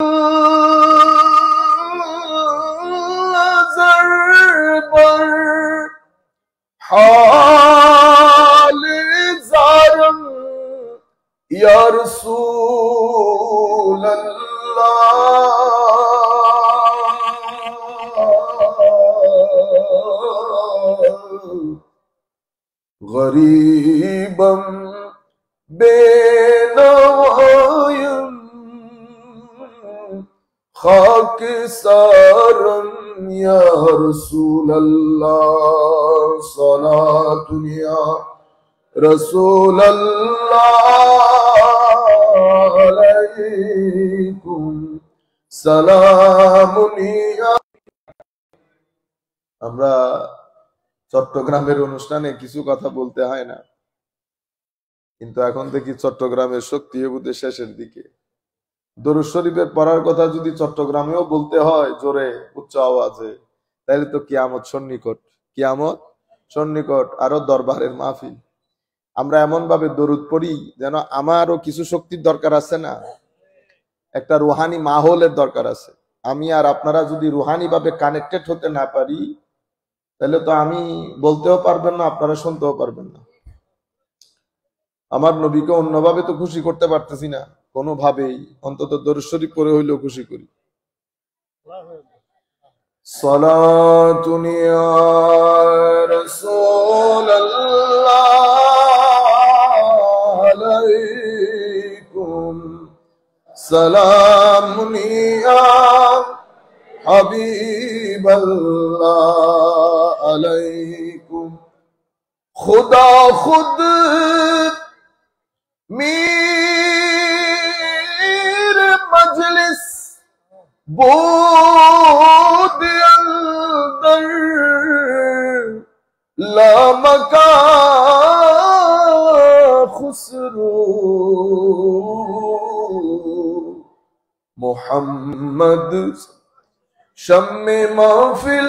حال زارم یا رسول اللہ غریبم بے أكثر يا رسول الله صلاة يا رسول الله عليكم سلام يا আমরা চট্টগ্রামের অনুষ্ঠানে কিছু কথা বলতে হয় না কিন্তু এখন থেকে চট্টগ্রামের শক্তি শেষের দিকে দরুদ শরীফের পড়ার কথা যদি চট্টগ্রামেও বলতে হয় জোরে উচ্চ আওয়াজে তাহলে তো কিয়ামত সন্নিকট কিয়ামত সন্নিকট আরো দরবারের মাহফিল আমরা এমন ভাবে দরুদ পড়ি যেন আমারও কিছু শক্তির দরকার আছে না একটা রুহানি মাহলের দরকার আছে আমি আর আপনারা যদি রুহানি ভাবে কানেক্টেড হতে না পারি তাহলে তো আমি বলতেও পারবেন না আপনারা শুনতেও পারবেন না আমার নবীকে অন্যভাবে তো খুশি করতে পারতেছি না কোনো ভাবেই অন্তত দর্শরী পরে হইল খুশি করি সালাম আলাইকুম খুদা খুদ মি مجلس بود اندر لا کا خسرو محمد شم شمفل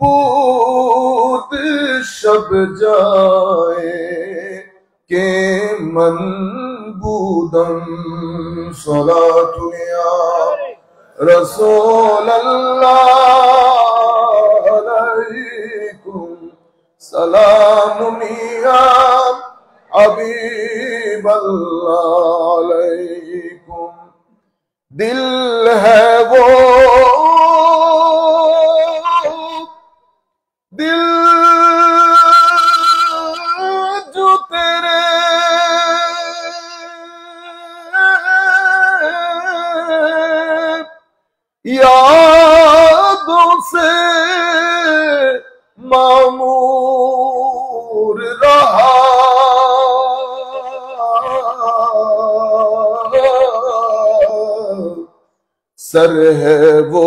بود شب جائے کہ من مقبودا صلاة يا رسول الله عليكم سلام يا ابھی بلک دل ہے وہ یادوں سے معمور رہا سر ہے وہ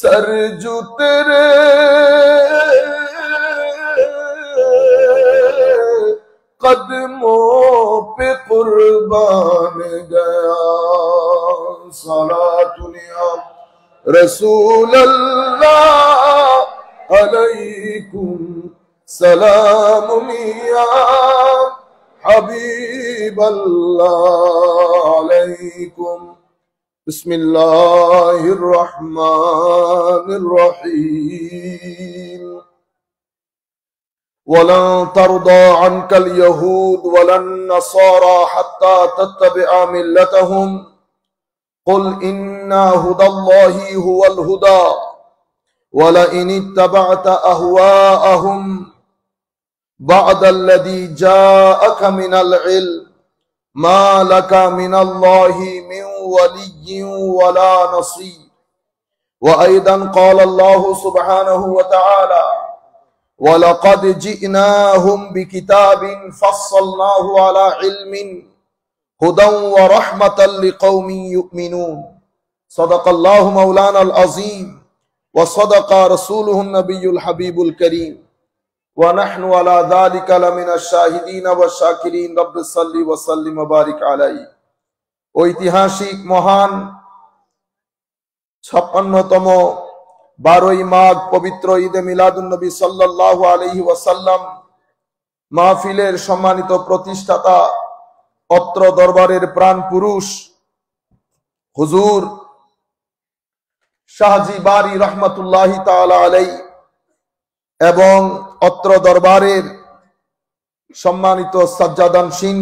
سر جو تیرے قدموں پہ قربان گیا صلاة يا رسول سلام يا بسم الرحمن ولاد ولن ترضى عنك اليهود سورا النصارى حتى تتبع ملتهم قل إنا هدى الله هو الهدى ولئن اتبعت أهواءهم بعد الذي جاءك من العلم ما لك من الله من ولي ولا نصير وأيضا قال الله سبحانه وتعالى ولقد جئناهم بكتاب فصلناه على علم وعلى علم হাবিবুল ঐতিহাসিক মহান ছাপ্পান্নতম বারোই মাঘ পবিত্র ঈদে মিলাদুন্নবী সাল্লাহ আলহি ওয়াসাল্লাম মাহফিলের সম্মানিত প্রতিষ্ঠাতা অত্র দরবারের প্রাণ পুরুষ হুজুর শাহজি বারি রহমতুল্লাহ আলাই এবং অত্র দরবারের সম্মানিত সাজ্জাদান সিং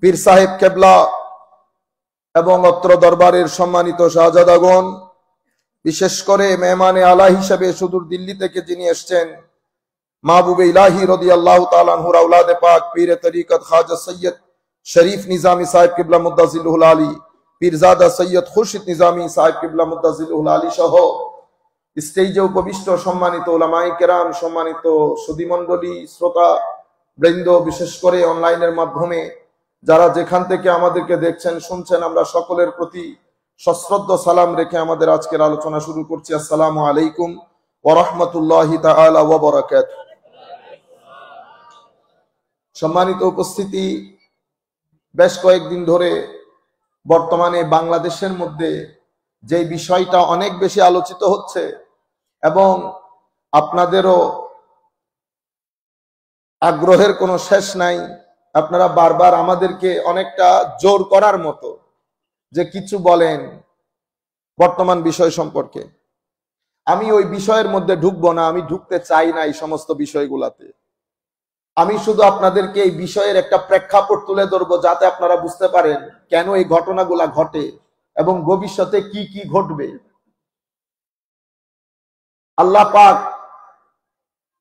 পীর সাহেব কেবলা এবং অত্র দরবারের সম্মানিত শাহজাদাগণ বিশেষ করে মেহমানে আলা হিসেবে সুদূর দিল্লি থেকে যিনি এসছেন মাহবুবে ইলাহি রদি আল্লাহ তালাহুর পাক পীরে তরিকত খাজা সৈয়দ শরীফ নিজামী সাহেব साहिब किबला আলী পীরজাদা সৈয়দ খুরশিদ নিজামী সাহেব কিবলা মুদাজিল আলী সহ স্টেজে উপবিষ্ট সম্মানিত ওলামাই কেরাম সম্মানিত সুদীমণ্ডলী শ্রোতা বৃন্দ বিশেষ করে অনলাইনের মাধ্যমে যারা যেখান থেকে আমাদেরকে দেখছেন শুনছেন আমরা সকলের প্রতি সশ্রদ্ধ সালাম রেখে আমাদের আজকের আলোচনা শুরু করছি আসসালামু আলাইকুম ওরহমতুল্লাহ সম্মানিত উপস্থিতি বেশ কয়েকদিন ধরে বর্তমানে বাংলাদেশের মধ্যে যে বিষয়টা অনেক বেশি আলোচিত হচ্ছে এবং আপনাদেরও আগ্রহের কোনো শেষ নাই আপনারা বারবার আমাদেরকে অনেকটা জোর করার মতো যে কিছু বলেন বর্তমান বিষয় সম্পর্কে আমি ওই বিষয়ের মধ্যে ঢুকবো না আমি ঢুকতে চাই না এই সমস্ত বিষয়গুলাতে আমি শুধু আপনাদেরকে এই বিষয়ের একটা প্রেক্ষাপট তুলে ধরবো যাতে আপনারা বুঝতে পারেন কেন এই ঘটনাগুলা ঘটে এবং ভবিষ্যতে কি কি ঘটবে আল্লাহ পাক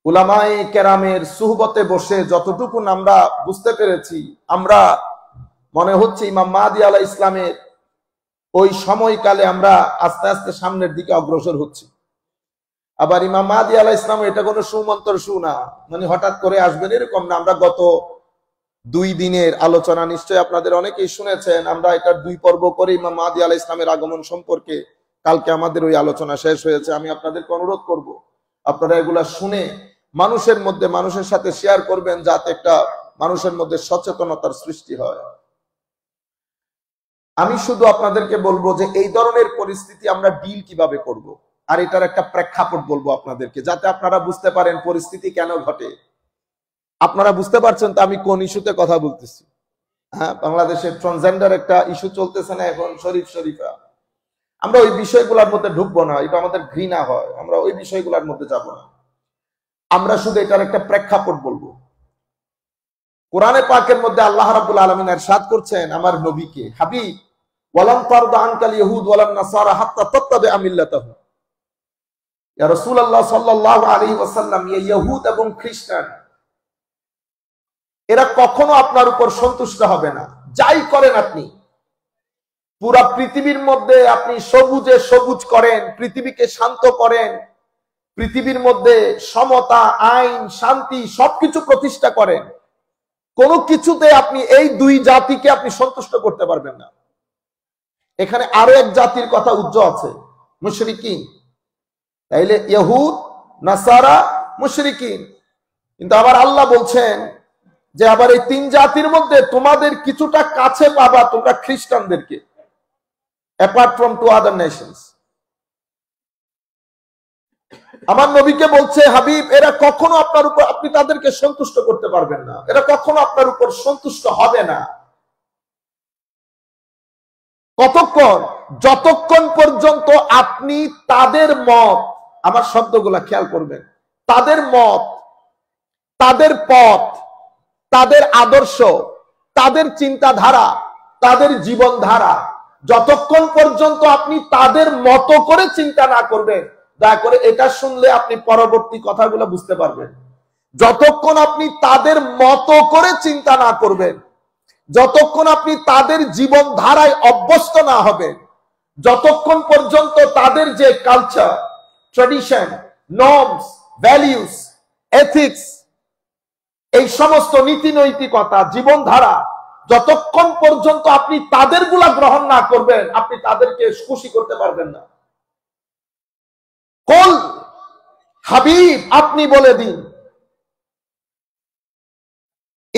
উলামায়ে কেরামের সুহবতে বসে যতটুকু আমরা বুঝতে পেরেছি আমরা মনে হচ্ছে ইমাম মাহাদি আলা ইসলামের ওই সময়কালে আমরা আস্তে আস্তে সামনের দিকে অগ্রসর হচ্ছি আবার ইমাম মাদি আলাহ ইসলাম এটা কোনো সুমন্তর সু না মানে হঠাৎ করে আসবেন এরকম না আমরা গত দুই দিনের আলোচনা নিশ্চয় আপনাদের অনেকেই শুনেছেন আমরা এটা দুই পর্ব করে ইমাম মাদি আলাহ ইসলামের আগমন সম্পর্কে কালকে আমাদের ওই আলোচনা শেষ হয়েছে আমি আপনাদেরকে অনুরোধ করব। আপনারা এগুলা শুনে মানুষের মধ্যে মানুষের সাথে শেয়ার করবেন যাতে একটা মানুষের মধ্যে সচেতনতার সৃষ্টি হয় আমি শুধু আপনাদেরকে বলবো যে এই ধরনের পরিস্থিতি আমরা ডিল কিভাবে করব। আর এটার একটা প্রেক্ষাপট বলবো আপনাদেরকে যাতে আপনারা বুঝতে পারেন পরিস্থিতি কেন ঘটে আপনারা বুঝতে পারছেন তো আমি কোন ইস্যুতে কথা বলতেছি হ্যাঁ বাংলাদেশের ট্রান্সজেন্ডার একটা ইস্যু চলতেছে না এখন শরীফ শরীফরা আমরা ওই বিষয়গুলোর মধ্যে ঢুকবো না এটা আমাদের ঘৃণা হয় আমরা ওই বিষয়গুলোর মধ্যে যাব না আমরা শুধু এটার একটা প্রেক্ষাপট বলবো কোরআনে পাকের মধ্যে আল্লাহ রাবুল আলমিন এরশাদ করছেন আমার নবীকে হাবি ওয়ালাম ফারদ আনকাল ইহুদ ওয়ালাম নাসারা হাত্তা তত্তাবে আমিল্লাতাহু রসুল আল্লাহ সাল্লাহ আলী ওসাল্লাম ইহুদ এবং খ্রিস্টান এরা কখনো আপনার উপর সন্তুষ্ট হবে না যাই করেন আপনি পুরা পৃথিবীর মধ্যে আপনি সবুজে সবুজ করেন পৃথিবীকে শান্ত করেন পৃথিবীর মধ্যে সমতা আইন শান্তি সবকিছু প্রতিষ্ঠা করেন কোন কিছুতে আপনি এই দুই জাতিকে আপনি সন্তুষ্ট করতে পারবেন না এখানে আরো এক জাতির কথা উজ্জ্বল আছে মুশরিকিন তাইলে ইয়াহুদ নাসারা মুশরিকিন কিন্তু আবার আল্লাহ বলছেন যে আবার এই তিন জাতির মধ্যে তোমাদের কিছুটা কাছে পাবা তোমরা খ্রিস্টানদেরকে apart from to other nations আমার নবীকে বলছে হাবিব এরা কখনো আপনার উপর আপনি তাদেরকে সন্তুষ্ট করতে পারবেন না এরা কখনো আপনার উপর সন্তুষ্ট হবে না কতক্ষণ যতক্ষণ পর্যন্ত আপনি তাদের মত আমার শব্দগুলা খেয়াল করবেন তাদের মত তাদের পথ তাদের আদর্শ তাদের চিন্তাধারা তাদের জীবনধারা যতক্ষণ পর্যন্ত আপনি তাদের মতো করে চিন্তা না করবেন দয়া করে এটা শুনলে আপনি পরবর্তী কথাগুলো বুঝতে পারবেন যতক্ষণ আপনি তাদের মতো করে চিন্তা না করবেন যতক্ষণ আপনি তাদের জীবন ধারায় অভ্যস্ত না হবেন যতক্ষণ পর্যন্ত তাদের যে culture tradition norms values ethics এই সমস্ত নীতি নৈতিকতা জীবনধারা যতক্ষণ পর্যন্ত আপনি তাদের গুলা গ্রহণ না করবেন আপনি তাদেরকে খুশি করতে পারবেন না কল হাবিব আপনি বলে দিন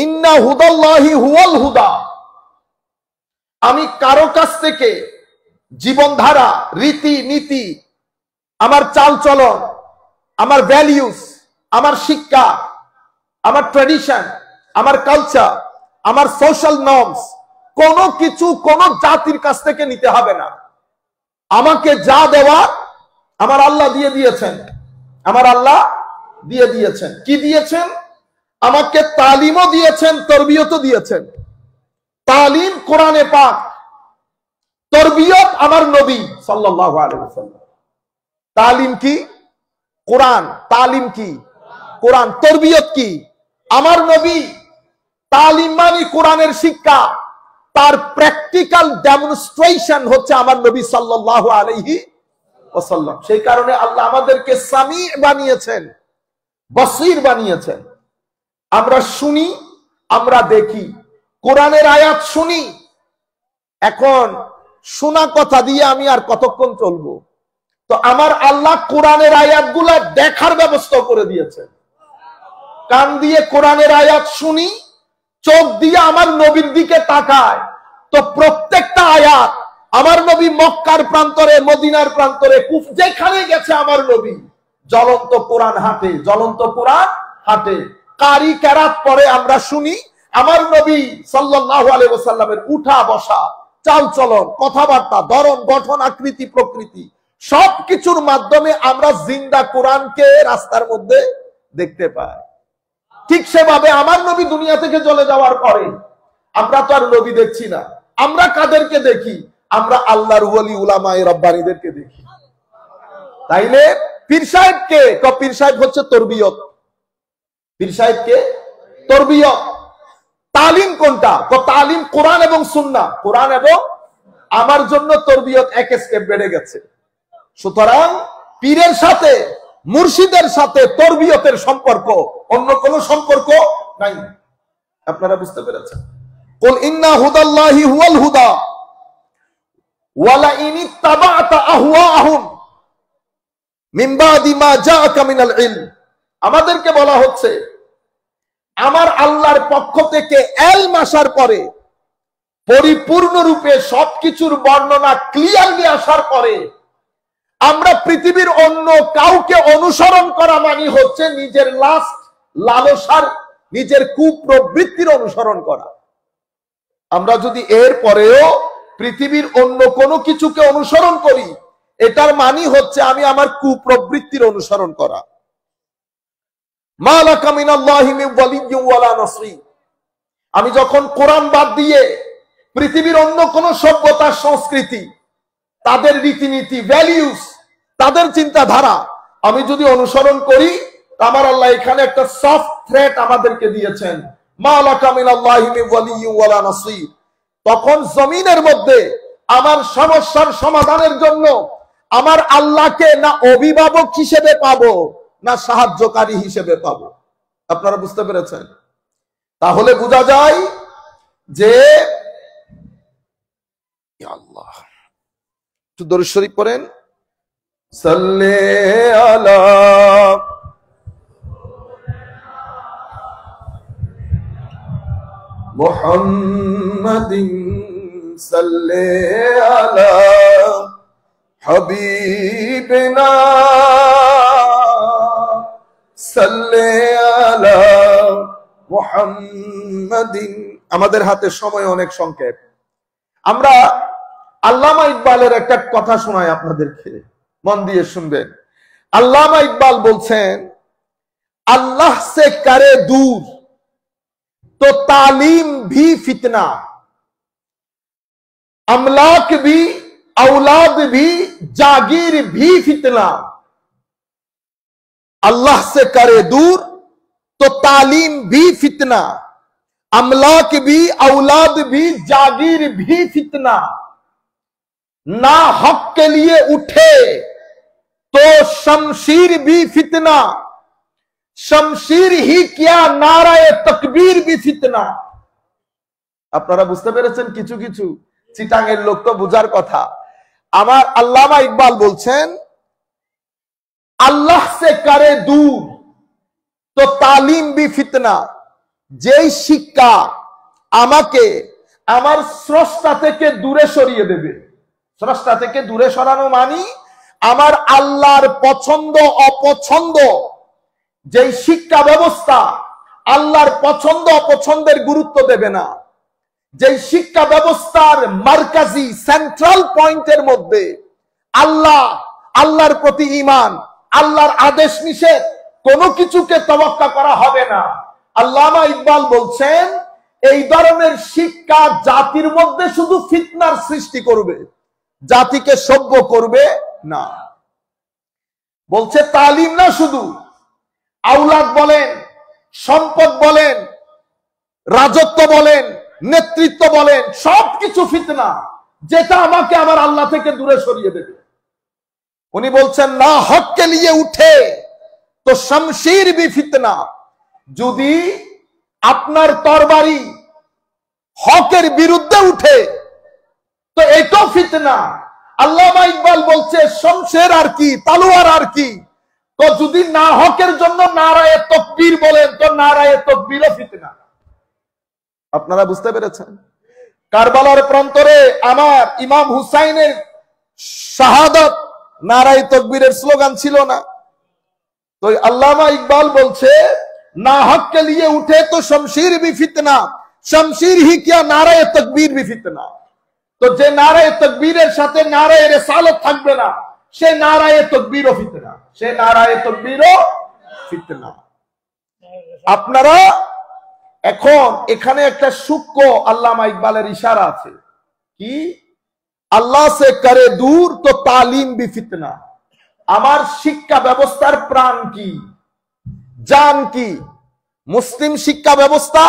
ইন্না হুদাল্লাহি হুয়াল হুদা আমি কারো কাছ থেকে জীবনধারা রীতি নীতি আমার চাল চলন আমার ভ্যালিউস আমার শিক্ষা আমার ট্রেডিশন আমার কালচার আমার সোশ্যাল নর্মস কোনো কিছু কোন জাতির কাছ থেকে নিতে হবে না আমাকে যা দেওয়া আমার আল্লাহ দিয়ে দিয়েছেন আমার আল্লাহ দিয়ে দিয়েছেন কি দিয়েছেন আমাকে তালিমও দিয়েছেন তরবিয়ত দিয়েছেন তালিম কোরআনে পাক তরবিয়ত আমার নবী সাল্লাহ আলহাম তালিম কি কোরআন তালিম কি কোরআন তরবিয়ত কি আমার নবী তালিম মানে কোরআনের শিক্ষা তার প্র্যাকটিক্যাল ডেমনস্ট্রেশন হচ্ছে আমার নবী সাল্লাহ আলহি ওসাল্লাম সেই কারণে আল্লাহ আমাদেরকে সামি বানিয়েছেন বসির বানিয়েছেন আমরা শুনি আমরা দেখি কোরআনের আয়াত শুনি এখন শোনা কথা দিয়ে আমি আর কতক্ষণ চলবো তো আমার আল্লাহ কোরআনের আয়াত গুলা দেখার ব্যবস্থা করে দিয়েছে কান দিয়ে কোরআনের আয়াত শুনি চোখ দিয়ে আমার নবীর দিকে তাকায় তো প্রত্যেকটা আয়াত আমার নবী মক্কার প্রান্তরে মদিনার প্রান্তরে কুফ যেখানে গেছে আমার নবী জ্বলন্ত কোরআন হাতে জ্বলন্ত কোরআন হাতে কারি কেরাত পরে আমরা শুনি আমার নবী সাল্লাহ আলহ্লামের উঠা বসা চাল চলন কথাবার্তা ধরন গঠন আকৃতি প্রকৃতি সবকিছুর মাধ্যমে আমরা জিন্দা কোরআনকে রাস্তার মধ্যে দেখতে পাই ঠিক সেভাবে আমার নবী দুনিয়া থেকে চলে যাওয়ার পরে আমরা তো আর নবী দেখছি না আমরা কাদেরকে দেখি আমরা আল্লাহর ওলি উলামায় রব্বানিদেরকে দেখি তাইলে পীর সাহেবকে পীর সাহেব হচ্ছে তরবিয়ত পীর সাহেবকে তরবিয়ত তালিম কোনটা তালিম কোরআন এবং সুন্না কোরআন এবং আমার জন্য তরবিয়ত এক স্টেপ বেড়ে গেছে সুতরাং পীরের সাথে মুর্শিদের সাথে তরবিয়তের সম্পর্ক অন্য কোন সম্পর্ক নাই আপনারা বুঝতে পেরেছেন ইন্না হুদাল্লাহি হুয়াল হুদা ওয়ালা ইনি তাবাতা আহওয়াহুম মিন বাদি মা জাআকা আমাদেরকে বলা হচ্ছে আমার আল্লাহর পক্ষ থেকে এল মাসার পরে পরিপূর্ণরূপে সবকিছুর বর্ণনা ক্লিয়ারলি আসার পরে আমরা পৃথিবীর অন্য কাউকে অনুসরণ করা মানে হচ্ছে নিজের লাস্ট লালসার নিজের কুপ্রবৃত্তির অনুসরণ করা আমরা যদি এর পরেও পৃথিবীর অন্য কোনো কিছুকে অনুসরণ করি এটার মানি হচ্ছে আমি আমার কুপ্রবৃত্তির অনুসরণ করা আমি যখন কোরআন বাদ দিয়ে পৃথিবীর অন্য কোন সভ্যতার সংস্কৃতি তাদের রীতিনীতি ভ্যালিউস তাদের চিন্তাধারা আমি যদি অনুসরণ করি আমার আল্লাহ এখানে একটা সফট থ্রেট আমাদেরকে দিয়েছেন তখন জমিনের মধ্যে আমার সমস্যার সমাধানের জন্য আমার আল্লাহকে না অভিভাবক হিসেবে পাবো না সাহায্যকারী হিসেবে পাবো আপনারা বুঝতে পেরেছেন তাহলে বোঝা যায় যে একটু দরুদ শরীফ পড়েন সাল্লে আলা মুহাম্মাদিন সাল্লে আলা হাবিবিনা সাল্লে আলা মুহাম্মাদিন আমাদের হাতে সময় অনেক সংক্ষেপ আমরা আল্লামা ইকবালের একটা কথা শোনায় আপনাদেরকে মন দিয়ে শুনবেন আল্লামা ইকবাল বলছেন আল্লাহ সে কারে দূর তো তালিম ভি ফিতনা আমলাক ভি আউলাদ ভি জাগির ভি ফিতনা আল্লাহ সে কারে দূর তো তালিম ভি ফিতনা আমলাক ভি আউলাদ ভি জাগির ভি ফিতনা ना हक के लिए उठे तो शमशीर भी फितना শমশির হি কিয়া নারায় তকবীর বি ফিতনা আপনারা বুঝতে পেরেছেন কিছু কিছু চিটাঙ্গের লোক তো বুঝার কথা আমার আল্লামা ইকবাল বলছেন আল্লাহ সে করে দূর তো তালিম বি ফিতনা যেই শিক্ষা আমাকে আমার স্রষ্টা থেকে দূরে সরিয়ে দেবে স্রষ্টা থেকে দূরে সরানো মানি আমার আল্লাহর পছন্দ অপছন্দ যে শিক্ষা ব্যবস্থা আল্লাহর পছন্দ অপছন্দের গুরুত্ব দেবে না যে শিক্ষা ব্যবস্থার মার্কাজি সেন্ট্রাল পয়েন্টের মধ্যে আল্লাহ আল্লাহর প্রতি ইমান আল্লাহর আদেশ নিষেধ কোনো কিছুকে তবক্কা করা হবে না আল্লামা ইকবাল বলছেন এই ধরনের শিক্ষা জাতির মধ্যে শুধু ফিতনার সৃষ্টি করবে জাতিকে সভ্য করবে না বলছে তালিম না শুধু আউলাদ বলেন সম্পদ বলেন রাজত্ব বলেন নেতৃত্ব বলেন সবকিছু ফিতনা যেটা আমাকে আমার আল্লাহ থেকে দূরে সরিয়ে দেবে উনি বলছেন না হককে নিয়ে উঠে তো শমশির বি ফিতনা যদি আপনার তরবারি হকের বিরুদ্ধে উঠে না আল্লামা ইকবাল বলছে শমশের আর কি তালুয়ার আর কি তো যদি না হকের জন্য নারায়ে তকবীর বলেন তো নারায়ে তকবীরও ফিতনা আপনারা বুঝতে পেরেছেন কারবালার প্রান্তরে আমার ইমাম হুসাইনের শাহাদত নারায় তকবীরের স্লোগান ছিল না তো আল্লামা ইকবাল বলছে না হক কে লিয়ে উঠে তো শমশির বি ফিতনা শমশির হি কিয়া নারায় তকবীর বি ফিতনা তো যে নারায় তকবীরের সাথে নারায় রেসালত থাকবে না সে নারায় তকবীর ও ফিতনা সে নারায় তকবীর ফিতনা আপনারা এখন এখানে একটা সূক্ষ্ম আল্লামা ইকবালের ইশারা আছে কি আল্লাহ সে করে দূর তো তালিম বি ফিতনা আমার শিক্ষা ব্যবস্থার প্রাণ কি জান কি মুসলিম শিক্ষা ব্যবস্থা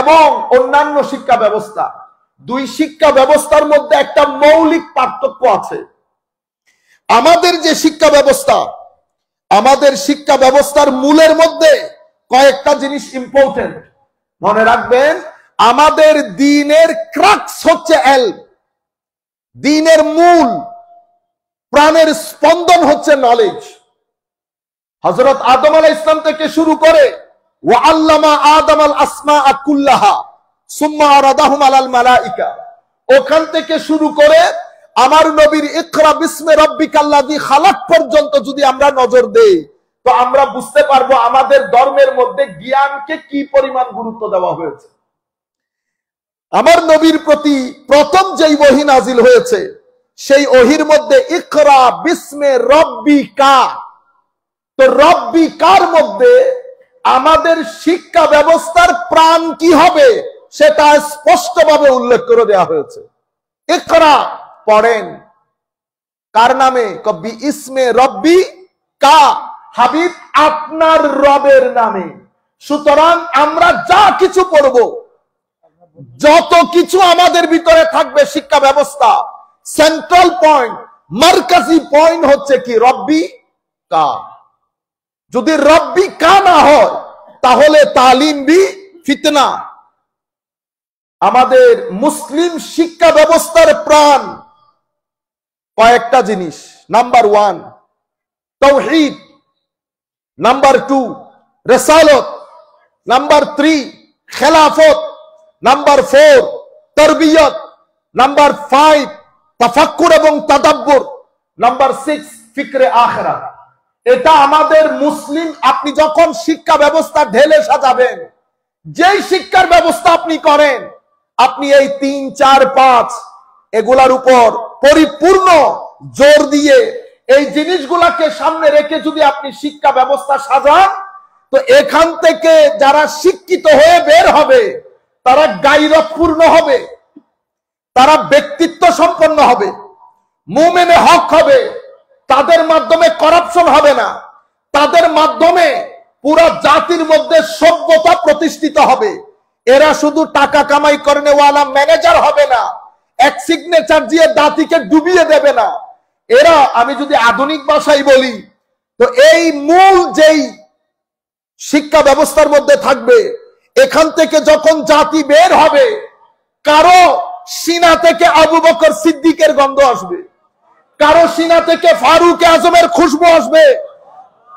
এবং অন্যান্য শিক্ষা ব্যবস্থা দুই শিক্ষা ব্যবস্থার মধ্যে একটা মৌলিক পার্থক্য আছে আমাদের যে শিক্ষা ব্যবস্থা আমাদের শিক্ষা ব্যবস্থার মূলের মধ্যে কয়েকটা জিনিস ইম্পর্টেন্ট মনে রাখবেন আমাদের দিনের ক্রাক্স হচ্ছে এল দিনের মূল প্রাণের স্পন্দন হচ্ছে নলেজ হজরত আদম আলা ইসলাম থেকে শুরু করে ওয়া আল্লামা আদম আল আসমা আকুল্লাহা ওখান থেকে শুরু করে আমার নবীর ইকরা বিসমে রব্বিকাল্লাদি খালাক পর্যন্ত যদি আমরা নজর দেই তো আমরা বুঝতে পারবো আমাদের ধর্মের মধ্যে জ্ঞানকে কি পরিমাণ গুরুত্ব দেওয়া হয়েছে আমার নবীর প্রতি প্রথম যেই ওহি নাজিল হয়েছে সেই ওহির মধ্যে ইকরা বিস্মে রব্বি কা তো রব্বি কার মধ্যে আমাদের শিক্ষা ব্যবস্থার প্রাণ কি হবে সে তা স্পষ্টভাবে উল্লেখ করে দেওয়া হয়েছে ইকরা পড়েন কার নামে কবি ইসমে রব্বি কা হাবিব আপনার রবের নামে সুতরাং আমরা যা কিছু পড়ব যত কিছু আমাদের ভিতরে থাকবে শিক্ষা ব্যবস্থা সেন্ট্রাল পয়েন্ট মার্কাজি পয়েন্ট হচ্ছে কি রব্বি কা যদি রব্বি কা না হয় তাহলে তালিম বি ফিতনা আমাদের মুসলিম শিক্ষা ব্যবস্থার প্রাণ কয়েকটা জিনিস নাম্বার ওয়ান তৌহিদ নাম্বার টু রেসালত নাম্বার থ্রি খেলাফত নাম্বার ফোর তরবিয়ত নাম্বার ফাইভ তাফাক্কুর এবং তাদাব্বর নাম্বার সিক্স ফিকরে আখরা এটা আমাদের মুসলিম আপনি যখন শিক্ষা ব্যবস্থা ঢেলে সাজাবেন যেই শিক্ষার ব্যবস্থা আপনি করেন আপনি এই তিন চার পাঁচ এগুলার উপর পরিপূর্ণ জোর দিয়ে এই জিনিসগুলাকে সামনে রেখে যদি আপনি শিক্ষা ব্যবস্থা সাজান তো এখান থেকে যারা শিক্ষিত হয়ে বের হবে তারা গাইরপূর্ণ হবে তারা ব্যক্তিত্ব সম্পন্ন হবে মুমেনে হক হবে তাদের মাধ্যমে করাপশন হবে না তাদের মাধ্যমে পুরা জাতির মধ্যে সভ্যতা প্রতিষ্ঠিত হবে এরা শুধু টাকা কামাই করেন ওয়ালা ম্যানেজার হবে না এক সিগনেচার দিয়ে দাঁতিকে ডুবিয়ে দেবে না এরা আমি যদি আধুনিক ভাষায় বলি তো এই মূল যেই শিক্ষা ব্যবস্থার মধ্যে থাকবে এখান থেকে যখন জাতি বের হবে কারো সিনা থেকে আবু বকর সিদ্দিকের গন্ধ আসবে কারো সিনা থেকে ফারুক আজমের খুশবু আসবে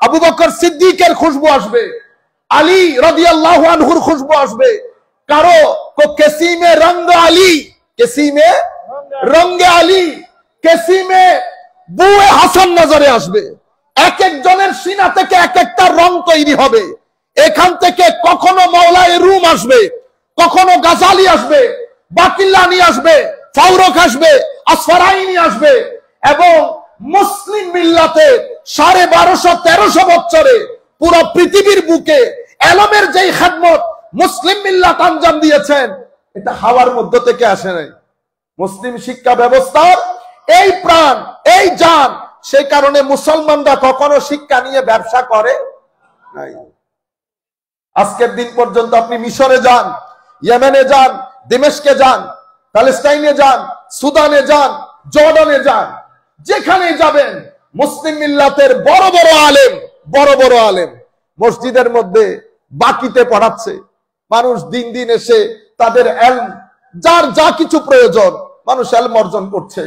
আবু বকর সিদ্দিকের খুশবু আসবে আলী রদিয়াল্লাহ আনহুর খুশবু আসবে কারো को किसी में रंग अली किसी में রঙ্গে আলী কেসিমে বুয়ে হাসান নজরে আসবে এক একজনের সিনা থেকে এক একটা রং তৈরি হবে এখান থেকে কখনো মৌলায় রুম আসবে কখনো গাজালি আসবে বাকিল্লানি আসবে ফাউরক আসবে আসফারাইনি আসবে এবং মুসলিম মিল্লাতে সাড়ে বারোশো তেরোশো বছরে পুরো পৃথিবীর বুকে এলমের যেই খেদমত মুসলিম মিল্লাত আঞ্জাম দিয়েছেন এটা হাওয়ার মধ্য থেকে আসে নাই মুসলিম শিক্ষা ব্যবস্থার এই প্রাণ এই যান সেই কারণে মুসলমানরা কখনো শিক্ষা নিয়ে ব্যবসা করে নাই আজকের দিন পর্যন্ত আপনি মিশরে যান ইয়েমেনে যান দিমেশকে যান প্যালেস্টাইনে যান সুদানে যান জর্ডানে যান যেখানে যাবেন মুসলিম মিল্লাতের বড় বড় আলেম বড় বড় আলেম মসজিদের মধ্যে বাকিতে পড়াচ্ছে মানুষ দিন দিন এসে তাদের যার যা কিছু প্রয়োজন মানুষ এলম অর্জন করছে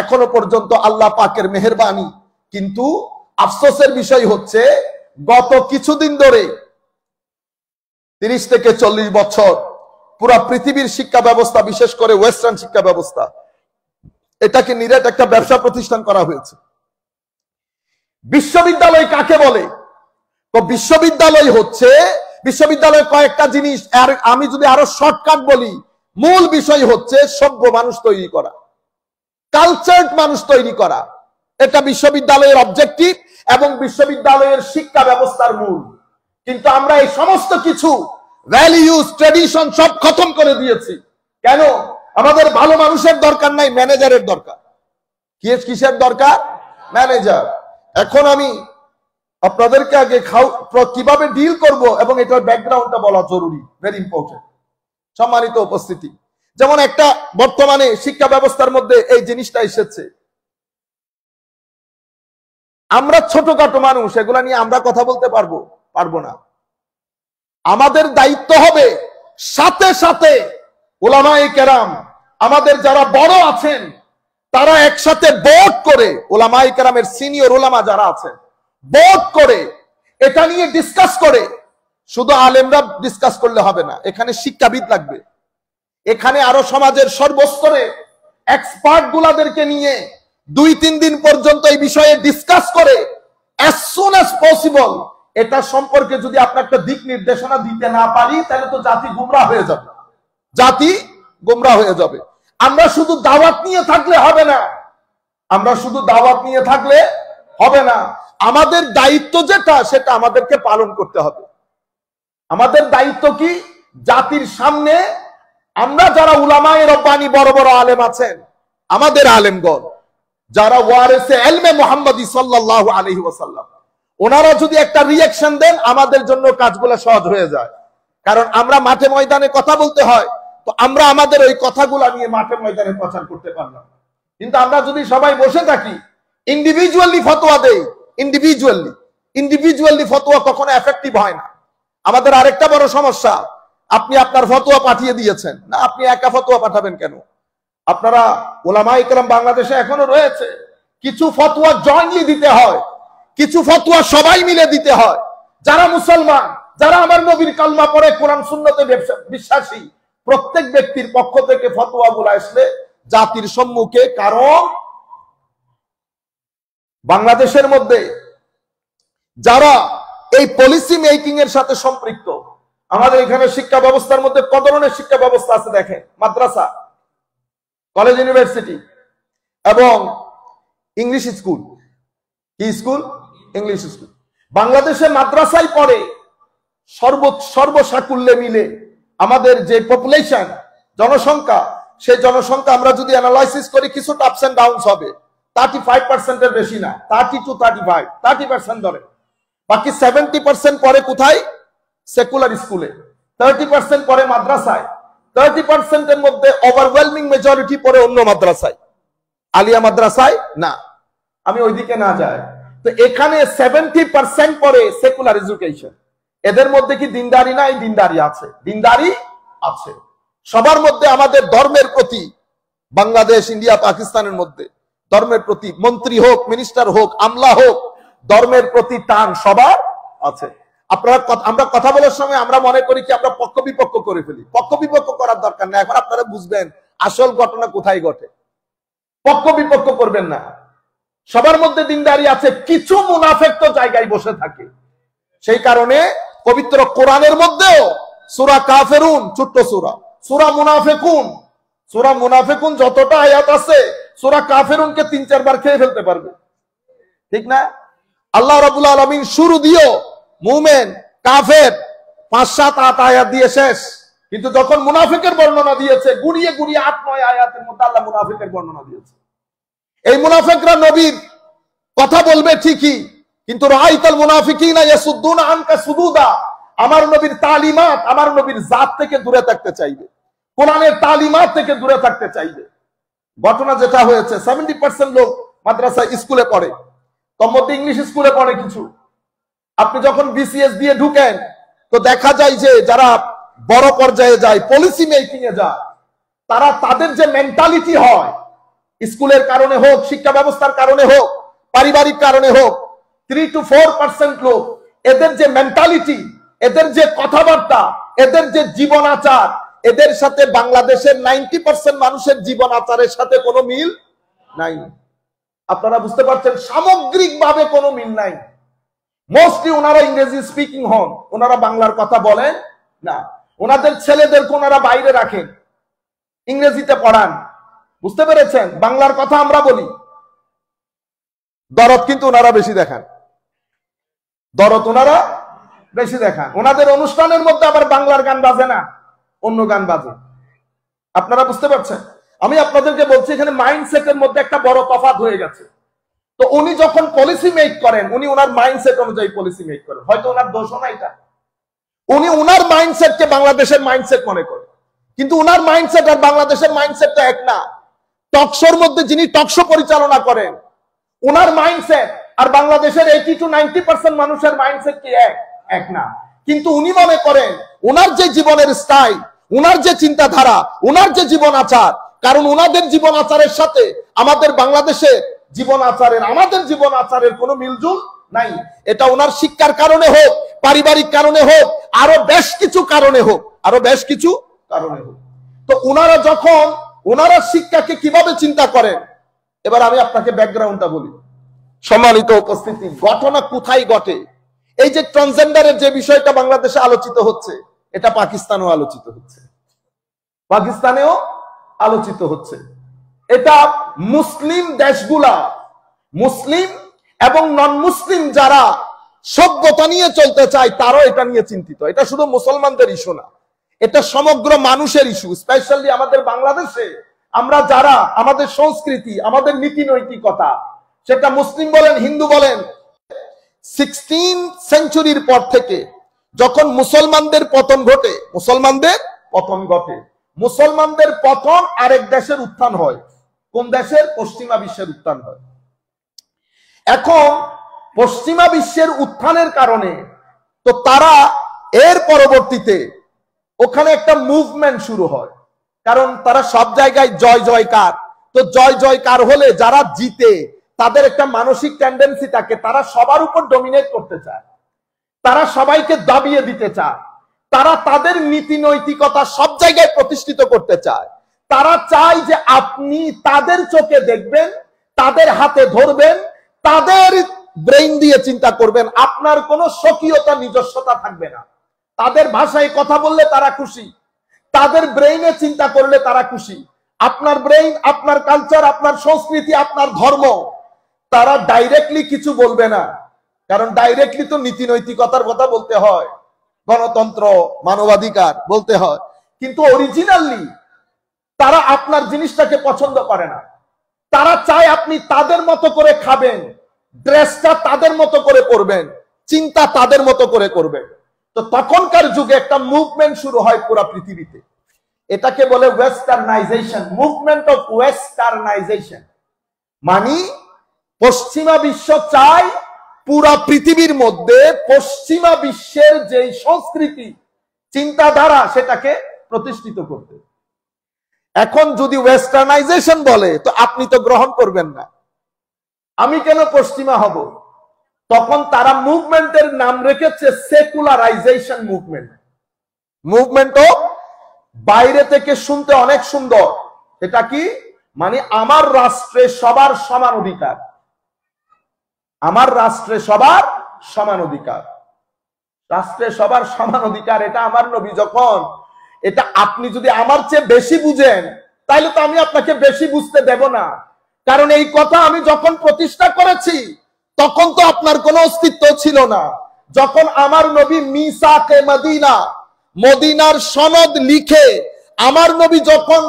এখনো পর্যন্ত আল্লাহ পাকের মেহরবানি কিন্তু আফসোসের বিষয় হচ্ছে গত কিছুদিন ধরে তিরিশ থেকে চল্লিশ বছর পুরা পৃথিবীর শিক্ষা ব্যবস্থা বিশেষ করে ওয়েস্টার্ন শিক্ষা ব্যবস্থা এটাকে নিরেট একটা ব্যবসা প্রতিষ্ঠান করা হয়েছে বিশ্ববিদ্যালয় কাকে বলে তো বিশ্ববিদ্যালয় হচ্ছে বিশ্ববিদ্যালয়ে কয়েকটা জিনিস আর আমি যদি আরো শর্টকাট বলি মূল বিষয় হচ্ছে সভ্য মানুষ তৈরি করা কালচার্ড মানুষ তৈরি করা এটা বিশ্ববিদ্যালয়ের অবজেক্টিভ এবং বিশ্ববিদ্যালয়ের শিক্ষা ব্যবস্থার মূল কিন্তু আমরা এই সমস্ত কিছু ভ্যালিউজ ট্রেডিশন সব খতম করে দিয়েছি কেন আমাদের ভালো মানুষের দরকার নাই ম্যানেজারের দরকার কিসের দরকার ম্যানেজার এখন আমি আপনাদেরকে আগে কিভাবে ডিল করব এবং এটার ব্যাকগ্রাউন্ডটা বলা জরুরি ভেরি ইম্পর্টেন্ট সম্মানিত উপস্থিতি যেমন একটা বর্তমানে শিক্ষা ব্যবস্থার মধ্যে এই জিনিসটা এসেছে আমরা ছোটখাটো মানুষ এগুলা নিয়ে আমরা কথা বলতে পারবো পারবো না আমাদের দায়িত্ব হবে সাথে সাথে ওলামাই কেরাম আমাদের যারা বড় আছেন তারা একসাথে বোর্ড করে ওলামাই কেরামের সিনিয়র ওলামা যারা আছেন বোধ করে এটা নিয়ে ডিসকাস করে শুধু আলেমরা ডিসকাস করলে হবে না এখানে শিক্ষাবিদ লাগবে এখানে আরো সমাজের সর্বস্তরে এক্সপার্ট গুলাদেরকে নিয়ে দুই তিন দিন পর্যন্ত এই বিষয়ে ডিসকাস করে সুন পসিবল এটা সম্পর্কে যদি আপনার একটা দিক নির্দেশনা দিতে না পারি তাহলে তো জাতি গুমরা হয়ে যাবে জাতি গুমরা হয়ে যাবে আমরা শুধু দাওয়াত নিয়ে থাকলে হবে না আমরা শুধু দাওয়াত নিয়ে থাকলে হবে না আমাদের দায়িত্ব যেটা সেটা আমাদেরকে পালন করতে হবে আমাদের দায়িত্ব কি জাতির সামনে আমরা যারা উলামায় রব্বানি বড় বড় আলেম আছেন আমাদের আলেমগণ যারা ওয়ারেসে এলমে মোহাম্মদ ইসল্লাহ আলহি ওসাল্লাম ওনারা যদি একটা রিয়াকশন দেন আমাদের জন্য কাজগুলো সহজ হয়ে যায় কারণ আমরা মাঠে ময়দানে কথা বলতে হয় তো আমরা আমাদের ওই কথাগুলা নিয়ে মাঠে ময়দানে প্রচার করতে পারলাম কিন্তু আমরা যদি সবাই বসে থাকি ইন্ডিভিজুয়ালি ফতোয়া দেই ইন্ডিভিজুয়ালি ইন্ডিভিজুয়ালি ফতোয়া কখনো এফেক্টিভ হয় না আমাদের আরেকটা বড় সমস্যা আপনি আপনার ফতোয়া পাঠিয়ে দিয়েছেন না আপনি একা ফতোয়া পাঠাবেন কেন আপনারা ওলামা ইকরাম বাংলাদেশে এখনো রয়েছে কিছু ফতোয়া জয়েন্টলি দিতে হয় কিছু ফতোয়া সবাই মিলে দিতে হয় যারা মুসলমান যারা আমার নবীর কালমা পড়ে কোরআন শূন্যতে বিশ্বাসী প্রত্যেক ব্যক্তির পক্ষ থেকে ফতোয়া বলে আসলে জাতির সম্মুখে কারণ বাংলাদেশের মধ্যে যারা এই পলিসি মেকিং এর সাথে সম্পৃক্ত আমাদের এখানে শিক্ষা ব্যবস্থার মধ্যে কত ধরনের শিক্ষা ব্যবস্থা আছে দেখেন মাদ্রাসা কলেজ ইউনিভার্সিটি এবং ইংলিশ স্কুল কি স্কুল ইংলিশ স্কুল বাংলাদেশে মাদ্রাসায় পড়ে সর্ব সর্বসাকুল্যে মিলে আমাদের যে পপুলেশন জনসংখ্যা সেই জনসংখ্যা আমরা যদি অ্যানালাইসিস করি কিছু আপস অ্যান্ড ডাউনস হবে থার্টি ফাইভ পার্সেন্টের বেশি না thirty two thirty five thirty percent ধরে বাকি সেভেন্টি পার্সেন্ট পরে কোথায় সেকুলার স্কুলে থার্টি পার্সেন্ট পরে মাদ্রাসায় থার্টি পার্সেন্টের মধ্যে ওভারওয়েলমিং মেজরিটি পরে অন্য মাদ্রাসায় আলিয়া মাদ্রাসায় না আমি ওইদিকে না যাই তো এখানে সেভেন্টি পার্সেন্ট পরে সেকুলার এডুকেশন এদের মধ্যে কি দিনদারি নাই দিনদারি আছে দিনদারি আছে সবার মধ্যে আমাদের ধর্মের প্রতি বাংলাদেশ ইন্ডিয়া পাকিস্তানের মধ্যে ধর্মের প্রতি মন্ত্রী হোক মিনিস্টার হোক আমলা হোক ধর্মের প্রতি টান সবার আছে আপনারা আমরা কথা বলার সময় আমরা মনে করি কি আমরা পক্ষ বিপক্ষ করে ফেলি পক্ষ বিপক্ষ করার দরকার না এখন আপনারা বুঝবেন আসল ঘটনা কোথায় ঘটে পক্ষ বিপক্ষ করবেন না সবার মধ্যে দিনদারি আছে কিছু মুনাফেক তো জায়গায় বসে থাকে সেই কারণে পবিত্র কোরআনের মধ্যেও সুরা কাফেরুন ছোট্ট সুরা সুরা মুনাফেকুন সুরা মুনাফেকুন যতটা আয়াত আছে সোরা কাফের উনকে তিন চার বার খেয়ে ফেলতে পারবে ঠিক না আল্লাহ রবুল আলমিন শুরু দিও মুমেন কাফের পাঁচ সাত আট আয়াত দিয়ে শেষ কিন্তু যখন মুনাফিকের বর্ণনা দিয়েছে গুড়িয়ে গুড়িয়ে আট নয় আয়াতের মধ্যে আল্লাহ মুনাফিকের বর্ণনা দিয়েছে এই মুনাফিকরা নবীর কথা বলবে ঠিকই কিন্তু রাইতাল মুনাফিকি না ইয়াসুদ্দুন আনকা সুদুদা আমার নবীর তালিমাত আমার নবীর জাত থেকে দূরে থাকতে চাইবে কোরআনের তালিমাত থেকে দূরে থাকতে চাইবে ঘটনা যেটা হয়েছে সেভেন্টি পার্সেন্ট লোক মাদ্রাসা স্কুলে পড়ে তোর মধ্যে ইংলিশ স্কুলে পড়ে কিছু আপনি যখন বিসিএস দিয়ে ঢুকেন তো দেখা যায় যে যারা বড় পর্যায়ে যায় পলিসি মেকিং এ যায় তারা তাদের যে মেন্টালিটি হয় স্কুলের কারণে হোক শিক্ষা ব্যবস্থার কারণে হোক পারিবারিক কারণে হোক থ্রি টু ফোর পার্সেন্ট লোক এদের যে মেন্টালিটি এদের যে কথাবার্তা এদের যে জীবনাচার এদের সাথে বাংলাদেশের নাইনটি পার্সেন্ট মানুষের জীবন আচারের সাথে কোনো মিল নাই আপনারা বুঝতে পারছেন সামগ্রিকভাবে কোনো মিল নাই মোস্টলি ওনারা ইংরেজি স্পিকিং হন ওনারা বাংলার কথা বলেন না ওনাদের ছেলেদেরকে ওনারা বাইরে রাখেন ইংরেজিতে পড়ান বুঝতে পেরেছেন বাংলার কথা আমরা বলি দরদ কিন্তু ওনারা বেশি দেখান দরদ ওনারা বেশি দেখান ওনাদের অনুষ্ঠানের মধ্যে আবার বাংলার গান বাজে না অন্য গান বাজে আপনারা বুঝতে পারছেন আমি আপনাদেরকে বলছি এখানে মাইন্ডসেটের মধ্যে একটা বড় তফাত হয়ে গেছে তো উনি যখন পলিসি মেক করেন উনি ওনার মাইন্ডসেট অনুযায়ী পলিসি মেক করেন হয়তো ওনার দোষ না এটা উনি ওনার মাইন্ডসেটকে বাংলাদেশের মাইন্ডসেট মনে করেন কিন্তু ওনার মাইন্ডসেট আর বাংলাদেশের মাইন্ডসেট তো এক না টকশোর মধ্যে যিনি টকশো পরিচালনা করেন ওনার মাইন্ডসেট আর বাংলাদেশের এইটি টু নাইনটি পার্সেন্ট মানুষের মাইন্ডসেট কি এক এক না কিন্তু উনি মনে করেন ওনার যে জীবনের স্টাইল ওনার যে চিন্তাধারা ওনার যে জীবন আচার কারণ ওনাদের জীবন আচারের সাথে আমাদের বাংলাদেশে জীবন আচারের আমাদের জীবন আচারের কোনো মিলজুল নাই এটা ওনার শিক্ষার কারণে হোক পারিবারিক কারণে হোক আরো বেশ কিছু কারণে হোক আরো বেশ কিছু কারণে হোক তো ওনারা যখন ওনারা শিক্ষাকে কিভাবে চিন্তা করেন এবার আমি আপনাকে ব্যাকগ্রাউন্ডটা বলি সম্মানিত উপস্থিতি ঘটনা কোথায় ঘটে এই যে ট্রান্সজেন্ডারের যে বিষয়টা বাংলাদেশে আলোচিত হচ্ছে এটা পাকিস্তানেও আলোচিত হচ্ছে পাকিস্তানেও আলোচিত হচ্ছে এটা মুসলিম দেশগুলা মুসলিম এবং নন মুসলিম যারা সভ্যতা নিয়ে চলতে চায় তারও এটা নিয়ে চিন্তিত এটা শুধু মুসলমানদের ইস্যু না এটা সমগ্র মানুষের ইস্যু স্পেশালি আমাদের বাংলাদেশে আমরা যারা আমাদের সংস্কৃতি আমাদের নীতি নৈতিকতা সেটা মুসলিম বলেন হিন্দু বলেন সিক্সটিন সেঞ্চুরির পর থেকে যখন মুসলমানদের পতন ঘটে মুসলমানদের পতন ঘটে মুসলমানদের পতন আরেক দেশের উত্থান হয় কোন দেশের পশ্চিমা বিশ্বের উত্থান হয় এখন পশ্চিমা বিশ্বের উত্থানের কারণে তো তারা এর পরবর্তীতে ওখানে একটা মুভমেন্ট শুরু হয় কারণ তারা সব জায়গায় জয় জয়কার তো জয় জয়কার হলে যারা জিতে তাদের একটা মানসিক টেন্ডেন্সি থাকে তারা সবার উপর ডমিনেট করতে চায় তারা সবাইকে দাবিয়ে দিতে চায় তারা তাদের নীতি নৈতিকতা সব জায়গায় প্রতিষ্ঠিত করতে চায় তারা চায় যে আপনি তাদের চোখে দেখবেন তাদের হাতে ধরবেন তাদের ব্রেইন দিয়ে চিন্তা করবেন আপনার কোনো স্বকীয়তা নিজস্বতা থাকবে না তাদের ভাষায় কথা বললে তারা খুশি তাদের ব্রেইনে চিন্তা করলে তারা খুশি আপনার ব্রেইন আপনার কালচার আপনার সংস্কৃতি আপনার ধর্ম তারা ডাইরেক্টলি কিছু বলবে না কারণ ডাইরেক্টলি তো নীতি নৈতিকতার কথা বলতে হয় গণতন্ত্র মানবাধিকার বলতে হয় কিন্তু অরিজিনালি তারা আপনার জিনিসটাকে পছন্দ করে না তারা চায় আপনি তাদের মতো করে খাবেন ড্রেসটা তাদের মতো করে করবেন চিন্তা তাদের মতো করে করবেন তো তখনকার যুগে একটা মুভমেন্ট শুরু হয় পুরো পৃথিবীতে এটাকে বলে ওয়েস্টার্নাইজেশন মুভমেন্ট অফ ওয়েস্টার্নাইজেশন মানে পশ্চিমা বিশ্ব চায় পুরা পৃথিবীর মধ্যে পশ্চিমা বিশ্বের যে সংস্কৃতি চিন্তাধারা সেটাকে প্রতিষ্ঠিত করতে এখন যদি ওয়েস্টার্নাইজেশন বলে তো আপনি তো গ্রহণ করবেন না আমি কেন পশ্চিমা হব তখন তারা মুভমেন্টের নাম রেখেছে সেকুলারাইজেশন মুভমেন্ট মুভমেন্টও বাইরে থেকে শুনতে অনেক সুন্দর এটা কি মানে আমার রাষ্ট্রে সবার সমান অধিকার আমার রাষ্ট্রে সবার সমান অধিকার রাষ্ট্রে সবার সমান অধিকার এটা আমার নবী যখন এটা আপনি যদি আমার চেয়ে বেশি বুঝেন তাহলে তো আমি আপনাকে বেশি বুঝতে দেব না কারণ এই কথা আমি যখন প্রতিষ্ঠা করেছি তখন তো আপনার কোনো অস্তিত্ব ছিল না যখন আমার নবী মিসাকে মদিনা মদিনার সনদ লিখে আমার নবী যখন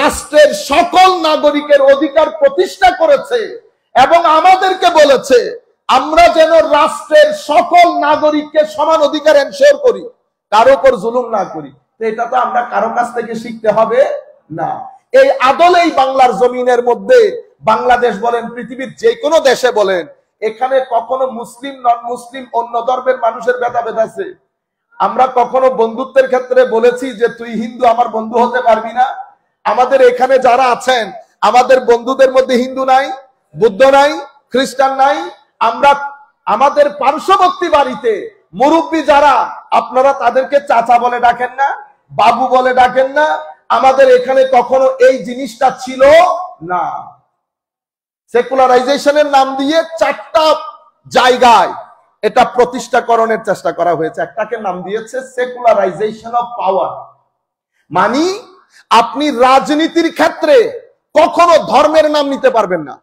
রাষ্ট্রের সকল নাগরিকের অধিকার প্রতিষ্ঠা করেছে এবং আমাদেরকে বলেছে আমরা যেন রাষ্ট্রের সকল নাগরিককে সমান অধিকার এনশোর করি কারো উপর জুলুম না করি এটা তো আমরা কারো কাছ থেকে শিখতে হবে না এই আদল এই বাংলার জমিনের মধ্যে বাংলাদেশ বলেন পৃথিবীর যে কোনো দেশে বলেন এখানে কখনো মুসলিম নন মুসলিম অন্য ধর্মের মানুষের ব্যথা বেঁধাছে আমরা কখনো বন্ধুত্বের ক্ষেত্রে বলেছি যে তুই হিন্দু আমার বন্ধু হতে পারবি না আমাদের এখানে যারা আছেন আমাদের বন্ধুদের মধ্যে হিন্দু নাই বুদ্ধ নাই খ্রিস্টান নাই আমরা আমাদের পার্শ্ববর্তী বাড়িতে মুরব্বী যারা আপনারা তাদেরকে চাচা বলে ডাকেন না বাবু বলে ডাকেন না আমাদের এখানে কখনো এই জিনিসটা ছিল না সেকুলারাইজেশনের নাম দিয়ে চারটা জায়গায় এটা প্রতিষ্ঠাকরণের চেষ্টা করা হয়েছে একটাকে নাম দিয়েছে সেকুলারাইজেশন অফ পাওয়ার মানে আপনি রাজনীতির ক্ষেত্রে কখনো ধর্মের নাম নিতে পারবেন না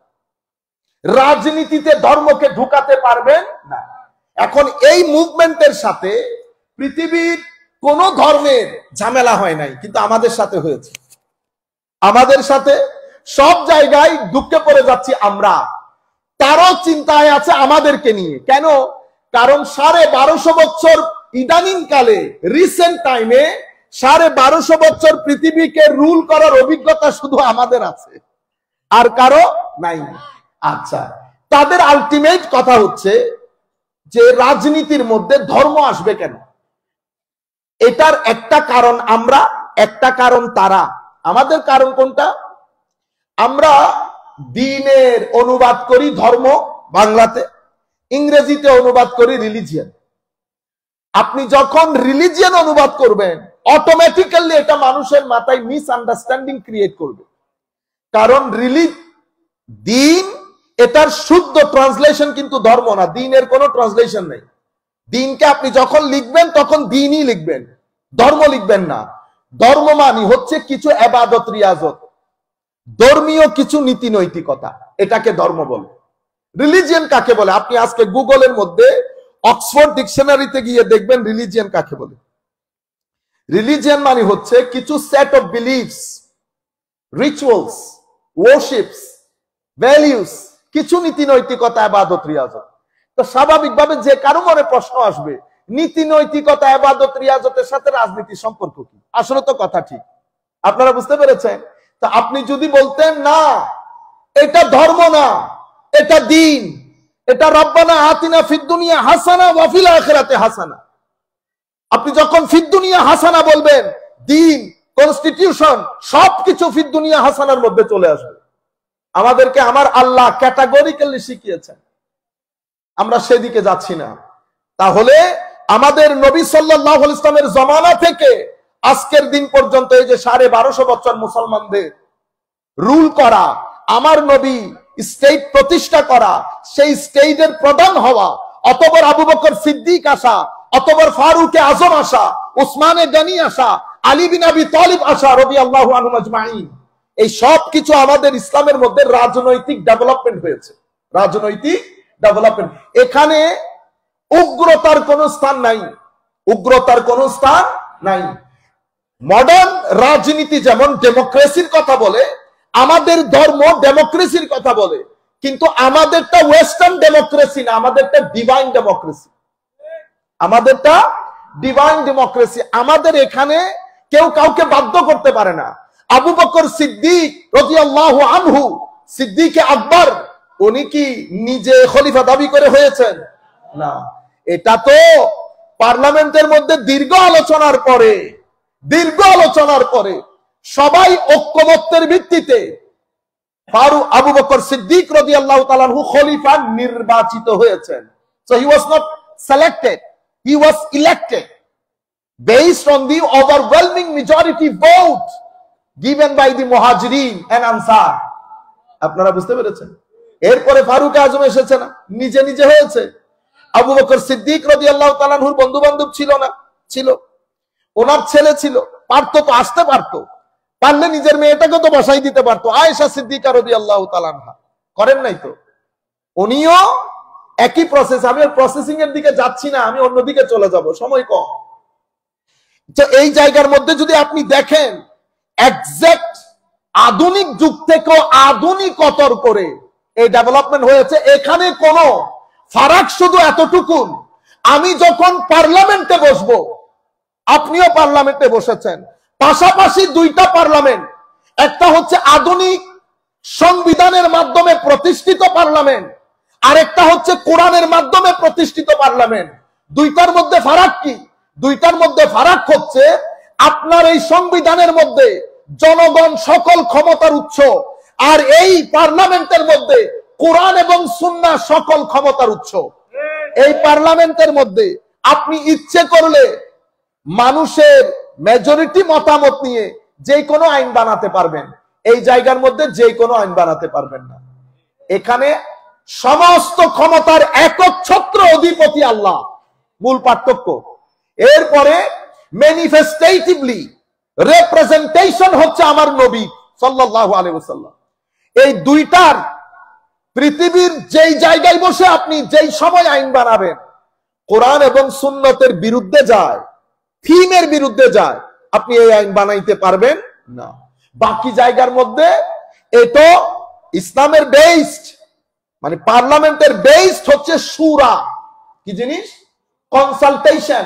রাজনীতিতে ধর্মকে ঢুকাতে পারবেন না এখন এই মুভমেন্টের সাথে পৃথিবীর কোন ধর্মের ঝামেলা হয় নাই কিন্তু আমাদের সাথে হয়েছে আমাদের সাথে সব জায়গায় দুঃখে পড়ে যাচ্ছি আমরা তারও চিন্তায় আছে আমাদেরকে নিয়ে কেন কারণ সাড়ে বারোশো বছর ইদানিং কালে রিসেন্ট টাইমে সাড়ে বারোশো বছর পৃথিবীকে রুল করার অভিজ্ঞতা শুধু আমাদের আছে আর কারো নাই আচ্ছা তাদের আলটিমেট কথা হচ্ছে যে রাজনীতির মধ্যে ধর্ম আসবে কেন এটার একটা কারণ আমরা একটা কারণ তারা আমাদের কারণ কোনটা আমরা দিনের অনুবাদ করি ধর্ম বাংলাতে ইংরেজিতে অনুবাদ করি রিলিজিয়ান আপনি যখন রিলিজিয়ান অনুবাদ করবেন অটোমেটিক্যালি এটা মানুষের মাথায় মিস আন্ডারস্ট্যান্ডিং ক্রিয়েট করবে কারণ রিলি দিন এটার শুদ্ধ ট্রান্সলেশন কিন্তু ধর্ম না দিনের কোনো ট্রান্সলেশন নেই দিনকে আপনি যখন লিখবেন তখন দিনই লিখবেন ধর্ম লিখবেন না ধর্ম মানি হচ্ছে কিছু আবাদত রিয়াজত ধর্মীয় কিছু নীতি নৈতিকতা এটাকে ধর্ম বলে রিলিজিয়ান কাকে বলে আপনি আজকে গুগলের মধ্যে অক্সফোর্ড ডিকশনারিতে গিয়ে দেখবেন রিলিজিয়ান কাকে বলে রিলিজিয়ান মানে হচ্ছে কিছু set of beliefs rituals worships values কিছু নীতি নৈতিকতা আবাদত রিয়াজত তো স্বাভাবিকভাবে যে কারো মনে প্রশ্ন আসবে নীতি নৈতিকতা আবাদত রিয়াজতের সাথে রাজনীতির সম্পর্ক কি আসলে তো কথা ঠিক আপনারা বুঝতে পেরেছেন তো আপনি যদি বলতেন না এটা ধর্ম না এটা দিন এটা রব্বানা আতিনা ফিদ্দুনিয়া হাসানা ওয়াফিল আখেরাতে হাসানা আপনি যখন ফিদ্দুনিয়া হাসানা বলবেন দিন কনস্টিটিউশন সবকিছু ফিদ্দুনিয়া হাসানার মধ্যে চলে আসবে আমাদেরকে আমার আল্লাহ ক্যাটাগরিক্যালি শিখিয়েছেন আমরা সেদিকে যাচ্ছি না তাহলে আমাদের নবী সাল্লাহ ইসলামের জমানা থেকে আজকের দিন পর্যন্ত এই যে সাড়ে বারোশো বছর মুসলমানদের রুল করা আমার নবী স্টেট প্রতিষ্ঠা করা সেই স্টেজের প্রধান হওয়া অতবর আবু বকর সিদ্দিক আসা অতবর ফারুকে আজম আসা উসমানে গানি আসা আলী বিন আবি তলিব আসা রবি আল্লাহ আজমাইন এই সব কিছু আমাদের ইসলামের মধ্যে রাজনৈতিক ডেভেলপমেন্ট হয়েছে রাজনৈতিক ডেভেলপমেন্ট এখানে উগ্রতার কোন স্থান নাই উগ্রতার কোন স্থান নাই মডার্ন রাজনীতি যেমন ডেমোক্রেসির কথা বলে আমাদের ধর্ম ডেমোক্রেসির কথা বলে কিন্তু আমাদেরটা ওয়েস্টার্ন ডেমোক্রেসি না আমাদেরটা ডিভাইন ডেমোক্রেসি আমাদেরটা ডিভাইন ডেমোক্রেসি আমাদের এখানে কেউ কাউকে বাধ্য করতে পারে না আবু বকর সিদ্দিক রতিয়াল্লাহ আনহু সিদ্দিকে আকবর উনি কি নিজে খলিফা দাবি করে হয়েছেন না এটা তো পার্লামেন্টের মধ্যে দীর্ঘ আলোচনার পরে দীর্ঘ আলোচনার পরে সবাই ঐক্যবত্বের ভিত্তিতে ফারু আবু বকর সিদ্দিক রদি আল্লাহ তালাহু খলিফা নির্বাচিত হয়েছেন so he was not selected he was elected based on the overwhelming majority vote given by the মহাজরিন আনসার আপনারা বুঝতে পেরেছেন এরপরে ফারুক আজম এসেছে না নিজে নিজে হয়েছে আবু বকর সিদ্দিক রবি আল্লাহ তালানহুর বন্ধু বান্ধব ছিল না ছিল ওনার ছেলে ছিল পারতো তো আসতে পারতো পারলে নিজের মেয়েটাকে তো বসাই দিতে পারতো আয়েশা সিদ্দিকা রবি আল্লাহ তালানহা করেন নাই তো উনিও একই প্রসেস আমি প্রসেসিং এর দিকে যাচ্ছি না আমি অন্যদিকে চলে যাব সময় কম এই জায়গার মধ্যে যদি আপনি দেখেন এক্সাক্ট আধুনিক যুগ থেকেও আধুনিকতর করে এই ডেভেলপমেন্ট হয়েছে এখানে কোন ফারাক শুধু এতটুকুন আমি যখন পার্লামেন্টে বসব আপনিও পার্লামেন্টে বসেছেন পাশাপাশি দুইটা পার্লামেন্ট একটা হচ্ছে আধুনিক সংবিধানের মাধ্যমে প্রতিষ্ঠিত পার্লামেন্ট আর একটা হচ্ছে কোরআনের মাধ্যমে প্রতিষ্ঠিত পার্লামেন্ট দুইটার মধ্যে ফারাক কি দুইটার মধ্যে ফারাক হচ্ছে আপনার এই সংবিধানের মধ্যে জনগণ সকল ক্ষমতার উৎস আর এই পার্লামেন্টের মধ্যে কোরআন এবং সুন্না সকল ক্ষমতার উৎস এই পার্লামেন্টের মধ্যে আপনি ইচ্ছে করলে মানুষের মেজরিটি মতামত নিয়ে যে কোনো আইন বানাতে পারবেন এই জায়গার মধ্যে যে কোনো আইন বানাতে পারবেন না এখানে সমস্ত ক্ষমতার একচ্ছত্র অধিপতি আল্লাহ মূল পার্থক্য এরপরে ম্যানিফেস্টেটিভলি রেপ্রেজেন্টেশন হচ্ছে আমার নবী সাল্লাহ আলহাম এই দুইটার পৃথিবীর যেই জায়গায় বসে আপনি যেই সময় আইন বানাবেন কোরআন এবং সুন্নতের বিরুদ্ধে যায় থিমের বিরুদ্ধে যায় আপনি এই আইন বানাইতে পারবেন না বাকি জায়গার মধ্যে এতো ইসলামের বেসড মানে পার্লামেন্টের বেসড হচ্ছে সুরা কি জিনিস কনসালটেশন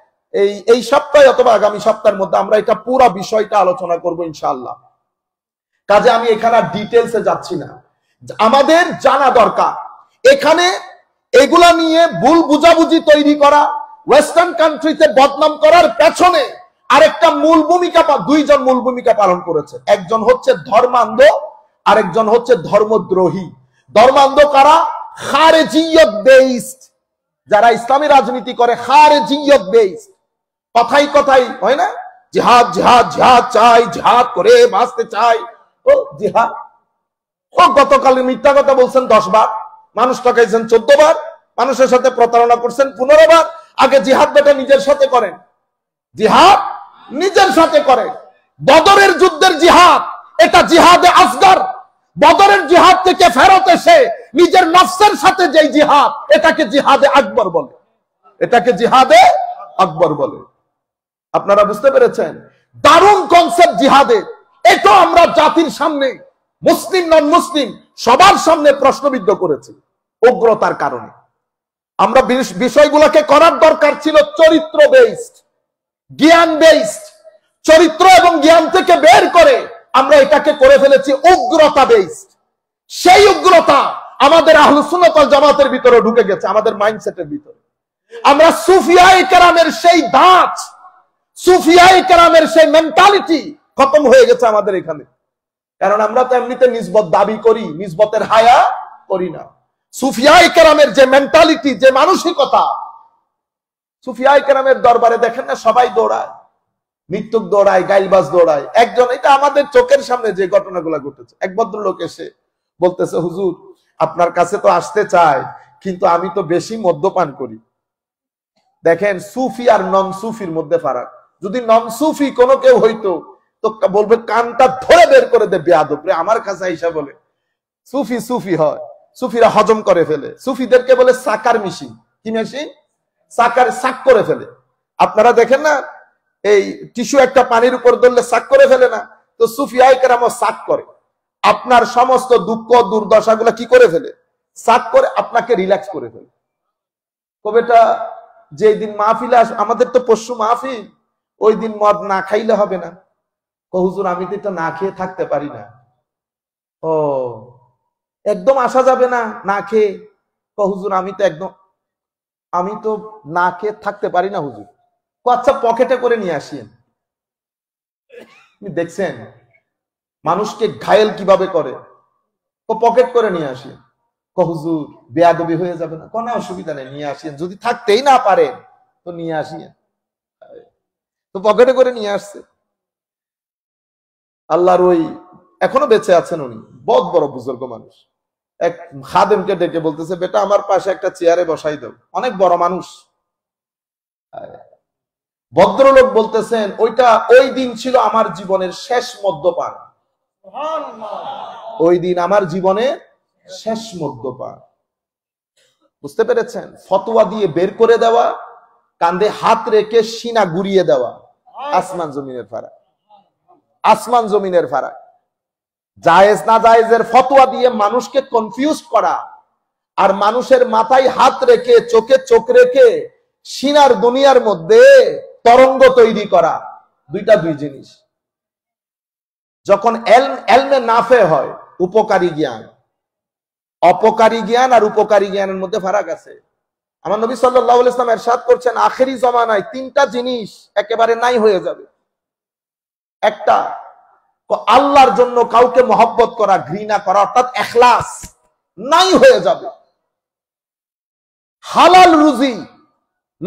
এই এই সপ্তাহে অথবা আগামী সপ্তাহের মধ্যে আমরা এটা পুরো বিষয়টা আলোচনা করব ইনশাল্লাহ কাজে আমি এখানে ডিটেলসে যাচ্ছি না আমাদের জানা দরকার এখানে এগুলা নিয়ে ভুল বুঝাবুঝি তৈরি করা ওয়েস্টার্ন কান্ট্রিতে বদনাম করার পেছনে আরেকটা মূল ভূমিকা দুইজন মূল ভূমিকা পালন করেছে একজন হচ্ছে ধর্মান্ধ আরেকজন হচ্ছে ধর্মদ্রোহী ধর্মান্ধ কারা খারেজিয়ত বেইস্ট যারা ইসলামী রাজনীতি করে খারেজিয়ত বেইস্ট কথাই কথাই হয় না জিহাদ জিহাদ জিহাদ চাই জিহাদ করে বাঁচতে চাই ও জিহাদ ও গতকাল মিথ্যা কথা বলছেন দশ বার মানুষ ঠকাইছেন চোদ্দ বার মানুষের সাথে প্রতারণা করছেন পনেরো বার আগে জিহাদ বেটা নিজের সাথে করেন জিহাদ নিজের সাথে করে বদরের যুদ্ধের জিহাদ এটা জিহাদে আসগার বদরের জিহাদ থেকে ফেরত এসে নিজের নফসের সাথে যে জিহাদ এটাকে জিহাদে আকবর বলে এটাকে জিহাদে আকবর বলে আপনারা বুঝতে পেরেছেন দারুণ কনসেপ্ট জিহাদে এটা আমরা জাতির সামনে মুসলিম নন মুসলিম সবার সামনে প্রশ্নবিদ্ধ করেছি উগ্রতার কারণে আমরা বিষয়গুলোকে করার দরকার ছিল চরিত্র বেসড জ্ঞান বেসড চরিত্র এবং জ্ঞান থেকে বের করে আমরা এটাকে করে ফেলেছি উগ্রতা বেসড সেই উগ্রতা আমাদের আহলুসুনতাল জামাতের ভিতরে ঢুকে গেছে আমাদের মাইন্ডসেটের ভিতরে আমরা সুফিয়া কেরামের সেই দাঁত সুফিয়াই কেরামের সেই মেন্টালিটি খতম হয়ে গেছে আমাদের এখানে কারণ আমরা তো এমনিতে নিজবত দাবি করি নিজবতের হায়া করি না সুফিয়াই কেরামের যে মেন্টালিটি যে মানসিকতা সুফিয়াই কেরামের দরবারে দেখেন না সবাই দৌড়ায় মৃত্যুক দৌড়ায় গাইলবাস দৌড়ায় একজন এটা আমাদের চোখের সামনে যে ঘটনাগুলো ঘটেছে এক ভদ্রলোক এসে বলতেছে হুজুর আপনার কাছে তো আসতে চায় কিন্তু আমি তো বেশি মদ্যপান করি দেখেন সুফি আর নন সুফির মধ্যে ফারাক যদি নমসুফি কোনো কেউ হইতো তো বলবে কানটা ধরে বের করে দে বেয়াদপরে আমার কাছে হিসাব বলে সুফি সুফি হয় সুফিরা হজম করে ফেলে সুফিদেরকে বলে সাকার মেশিন কি মেশিন সাকার সাক করে ফেলে আপনারা দেখেন না এই টিস্যু একটা পানির উপর ধরলে সাক করে ফেলে না তো সুফি কেরাম সাক করে আপনার সমস্ত দুঃখ দুর্দশা গুলা কি করে ফেলে সাক করে আপনাকে রিল্যাক্স করে ফেলে কবেটা যেদিন মাহফিলে আস আমাদের তো পশু মাহফিল ওই দিন মদ না খাইলে হবে না হুজুর আমি তো এটা না খেয়ে থাকতে পারি না ও একদম আসা যাবে না না খেয়ে হুজুর আমি তো একদম আমি তো না খেয়ে থাকতে পারি না হুজুর আচ্ছা পকেটে করে নিয়ে আসিয়েন দেখছেন মানুষকে ঘায়েল কিভাবে করে ও পকেট করে নিয়ে আসিয়েন হুজুর বেয়াদবি হয়ে যাবে না কোনো অসুবিধা নেই নিয়ে আসিয়েন যদি থাকতেই না পারেন তো নিয়ে আসিয়েন তো পকেটে করে নিয়ে আসছে আল্লাহর ওই এখনো বেঁচে আছেন উনি বহুত বড় বুজুর্গ মানুষ এক খাদেমকে ডেকে বলতেছে বেটা আমার পাশে একটা চেয়ারে বসাই দেব অনেক বড় মানুষ ভদ্রলোক বলতেছেন ওইটা ওই দিন ছিল আমার জীবনের শেষ মদ্যপান ওই দিন আমার জীবনে শেষ মদ্যপান বুঝতে পেরেছেন ফতোয়া দিয়ে বের করে দেওয়া কান্দে হাত রেখে সিনা গুড়িয়ে দেওয়া আসমান জমিনের ফারাক আসমান জমিনের ফারাক জায়েজ না জায়েজের ফতোয়া দিয়ে মানুষকে কনফিউজ করা আর মানুষের মাথায় হাত রেখে চোখে চোখ রেখে সিনার দুনিয়ার মধ্যে তরঙ্গ তৈরি করা দুইটা দুই জিনিস যখন এলমে নাফে হয় উপকারী জ্ঞান অপকারী জ্ঞান আর উপকারী জ্ঞানের মধ্যে ফারাক আছে আমার নবী সাল্লাহ ইসলাম এর এরশাদ করছেন আখেরি জমানায় তিনটা জিনিস একেবারে নাই হয়ে যাবে একটা আল্লাহর জন্য কাউকে মহব্বত করা ঘৃণা করা অর্থাৎ এখলাস নাই হয়ে যাবে হালাল রুজি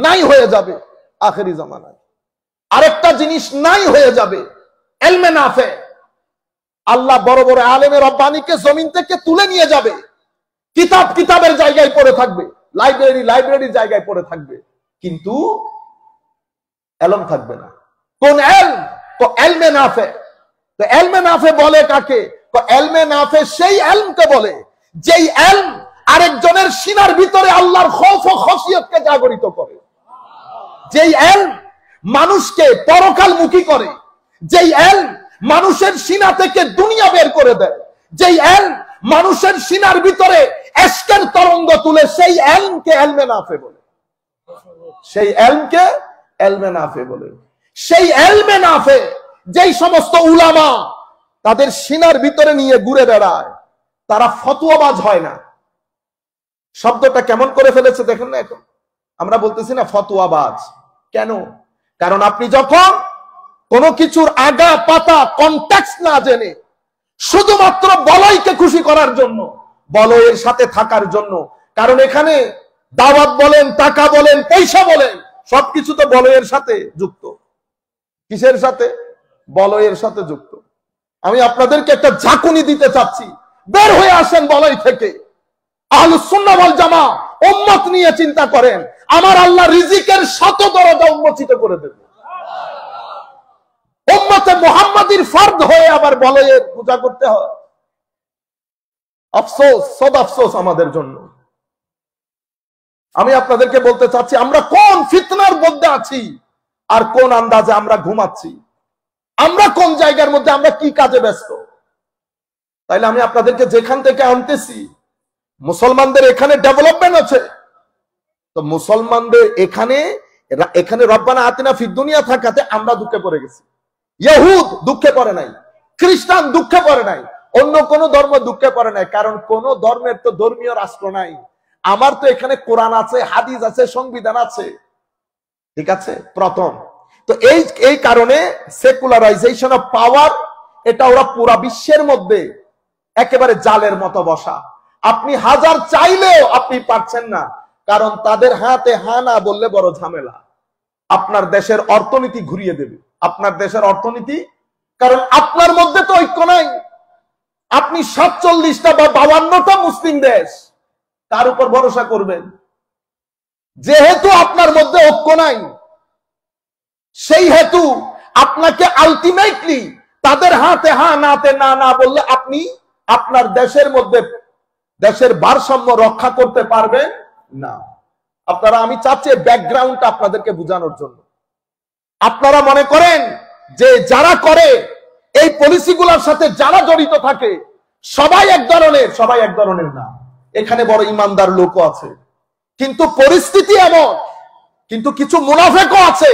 নাই হয়ে যাবে আখেরি জমানায় আরেকটা জিনিস নাই হয়ে যাবে এলমে নাফে আল্লাহ বড় বড় আলেমের অব্বানিকে জমিন থেকে তুলে নিয়ে যাবে কিতাব কিতাবের জায়গায় পড়ে থাকবে লাইব্রেরি লাইব্রেরি জায়গায় পড়ে থাকবে কিন্তু এলম থাকবে না কোন এল তো এলমে নাফে তো এলমে নাফে বলে কাকে তো এলমে নাফে সেই এলমকে বলে যেই এলম আরেকজনের সিনার ভিতরে আল্লাহর খফ ও খসিয়তকে জাগরিত করে যেই এলম মানুষকে পরকাল মুখী করে যেই এল মানুষের সিনা থেকে দুনিয়া বের করে দেয় যেই এল মানুষের সিনার ভিতরে এসকের তরঙ্গ তুলে সেই এলমকে এলমে নাফে বলে সেই এলমকে এলমে নাফে বলে সেই এলমে নাফে যেই সমস্ত উলামা তাদের সিনার ভিতরে নিয়ে ঘুরে বেড়ায় তারা ফতুয়াবাজ হয় না শব্দটা কেমন করে ফেলেছে দেখুন না এখন আমরা বলতেছি না ফতুয়াবাজ কেন কারণ আপনি যখন কোনো কিছুর আগা পাতা কন্ট্যাক্ট না জেনে শুধুমাত্র বলাইকে খুশি করার জন্য বলো এর সাথে থাকার জন্য কারণ এখানে দাওয়াত বলেন টাকা বলেন পয়সা বলেন সবকিছু তো বলয়ের সাথে যুক্ত কিসের সাথে বলয়ের সাথে যুক্ত আমি আপনাদেরকে একটা ঝাঁকুনি দিতে চাচ্ছি বের হয়ে আসেন বলয় থেকে আহলুসুন্নাবল জামা উম্মত নিয়ে চিন্তা করেন আমার আল্লাহ রিজিকের শত দরজা উন্মোচিত করে দেবে উম্মতে মোহাম্মদীর ফর্দ হয়ে আবার বলয়ের পূজা করতে হয় আফসোস সদ আফসোস আমাদের জন্য আমি আপনাদেরকে বলতে চাচ্ছি আমরা কোন ফিতনার মধ্যে আছি আর কোন আন্দাজে আমরা ঘুমাচ্ছি আমরা কোন জায়গার মধ্যে আমরা কি কাজে ব্যস্ত তাইলে আমি আপনাদেরকে যেখান থেকে আনতেছি মুসলমানদের এখানে ডেভেলপমেন্ট আছে তো মুসলমানদের এখানে এখানে রব্বানা আতিনা ফিদ্দুনিয়া থাকাতে আমরা দুঃখে পড়ে গেছি ইহুদ দুঃখে পড়ে নাই খ্রিস্টান দুঃখে পড়ে নাই অন্য কোন ধর্ম দুঃখে পড়ে নাই কারণ কোন ধর্মের তো ধর্মীয় রাষ্ট্র নাই আমার তো এখানে কোরআন আছে হাদিস আছে সংবিধান আছে ঠিক আছে প্রথম তো এই এই কারণে সেকুলারাইজেশন অফ পাওয়ার এটা ওরা পুরা বিশ্বের মধ্যে একেবারে জালের মতো বসা আপনি হাজার চাইলেও আপনি পারছেন না কারণ তাদের হাতে হা না বললে বড় ঝামেলা আপনার দেশের অর্থনীতি ঘুরিয়ে দেবে আপনার দেশের অর্থনীতি কারণ আপনার মধ্যে তো ঐক্য নাই আপনি সাতচল্লিশটা বা বাউান্নটা মুসলিম দেশ তার উপর ভরসা করবেন যেহেতু আপনার মধ্যে ঐক্য নাই সেই হেতু আপনাকে আলটিমেটলি তাদের হাতে হা নাতে না না বললে আপনি আপনার দেশের মধ্যে দেশের ভারসাম্য রক্ষা করতে পারবেন না আপনারা আমি চাচ্ছি ব্যাকগ্রাউন্ডটা আপনাদেরকে বোঝানোর জন্য আপনারা মনে করেন যে যারা করে এই পলিসিগুলোর সাথে যারা জড়িত থাকে সবাই এক ধরনের সবাই এক ধরনের না এখানে বড় ইমানদার লোকও আছে কিন্তু পরিস্থিতি এমন কিন্তু কিছু মুনাফেকও আছে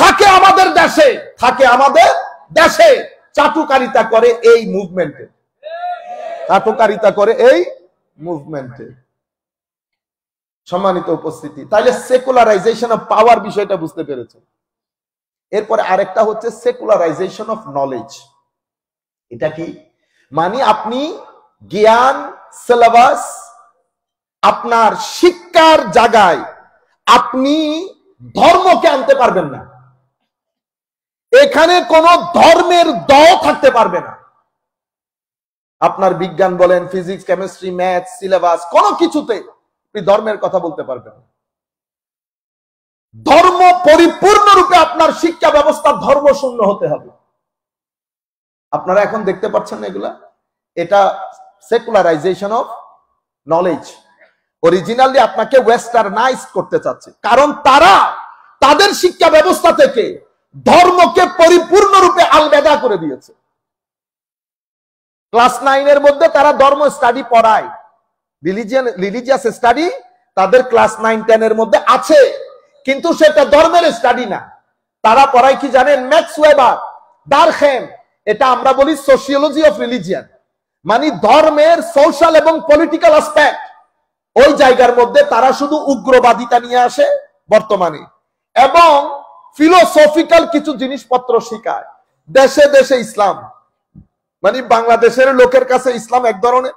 থাকে আমাদের দেশে থাকে আমাদের দেশে চাটুকারিতা করে এই মুভমেন্টে চাটুকারিতা করে এই মুভমেন্টে সম্মানিত উপস্থিতি তাহলে সেকুলারাইজেশন অফ পাওয়ার বিষয়টা বুঝতে পেরেছে এরপরে আরেকটা হচ্ছে সেকুলারাইজেশন অফ নলেজ এটা কি মানে আপনি জ্ঞান সিলেবাস আপনার শিক্ষার জায়গায় আপনি ধর্মকে আনতে পারবেন না এখানে কোন ধর্মের দ থাকতে পারবে না আপনার বিজ্ঞান বলেন ফিজিক্স কেমিস্ট্রি ম্যাথ সিলেবাস কোন কিছুতে আপনি ধর্মের কথা বলতে পারবেন না ধর্ম পরিপূর্ণরূপে আপনার শিক্ষা ব্যবস্থা ধর্ম শূন্য হতে হবে আপনারা এখন দেখতে পাচ্ছেন এগুলা এটা সেকুলারাইজেশন অফ নলেজ অরিজিনালি আপনাকে ওয়েস্টার্নাইজ করতে চাচ্ছে কারণ তারা তাদের শিক্ষা ব্যবস্থা থেকে ধর্মকে পরিপূর্ণরূপে আলবেদা করে দিয়েছে ক্লাস নাইনের মধ্যে তারা ধর্ম স্টাডি পড়ায় রিলিজিয়ান রিলিজিয়াস স্টাডি তাদের ক্লাস নাইন টেনের মধ্যে আছে কিন্তু সেটা ধর্মের স্টাডি না তারা পড়ায় কি জানেন ম্যাক্স ওয়েবার দারখেম এটা আমরা বলি সোশিয়োলজি অফ রিলিজিয়ান মানে ধর্মের সোশ্যাল এবং পলিটিক্যাল অ্যাসপেক্ট ওই জায়গার মধ্যে তারা শুধু উগ্রবাদিতা নিয়ে আসে বর্তমানে এবং ফিলোসফিক্যাল কিছু জিনিসপত্র শিখায় দেশে দেশে ইসলাম মানে বাংলাদেশের লোকের কাছে ইসলাম এক ধরনের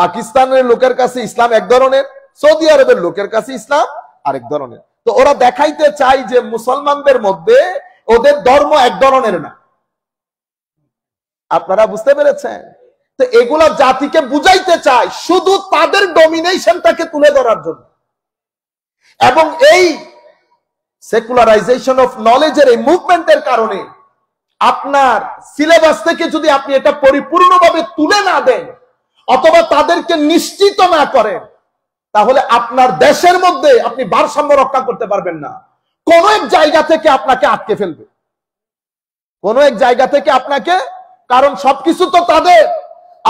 পাকিস্তানের লোকের কাছে ইসলাম এক ধরনের সৌদি আরবের লোকের কাছে ইসলাম আরেক ধরনের তো ওরা দেখাইতে চাই যে মুসলমানদের মধ্যে ওদের ধর্ম এক ধরনের না আপনারা বুঝতে পেরেছেন তো এগুলো জাতিকে বুঝাইতে চায় শুধু তাদের ডমিনেশনটাকে তুলে ধরার জন্য এবং এই সেকুলারাইজেশন অফ নলেজের এই মুভমেন্টের কারণে আপনার সিলেবাস থেকে যদি আপনি এটা পরিপূর্ণভাবে তুলে না দেন অথবা তাদেরকে নিশ্চিত না করেন তাহলে আপনার দেশের মধ্যে আপনি ভারসাম্য রক্ষা করতে পারবেন না কোন এক জায়গা থেকে আপনাকে আটকে ফেলবে কোন এক জায়গা থেকে আপনাকে কারণ সবকিছু তো তাদের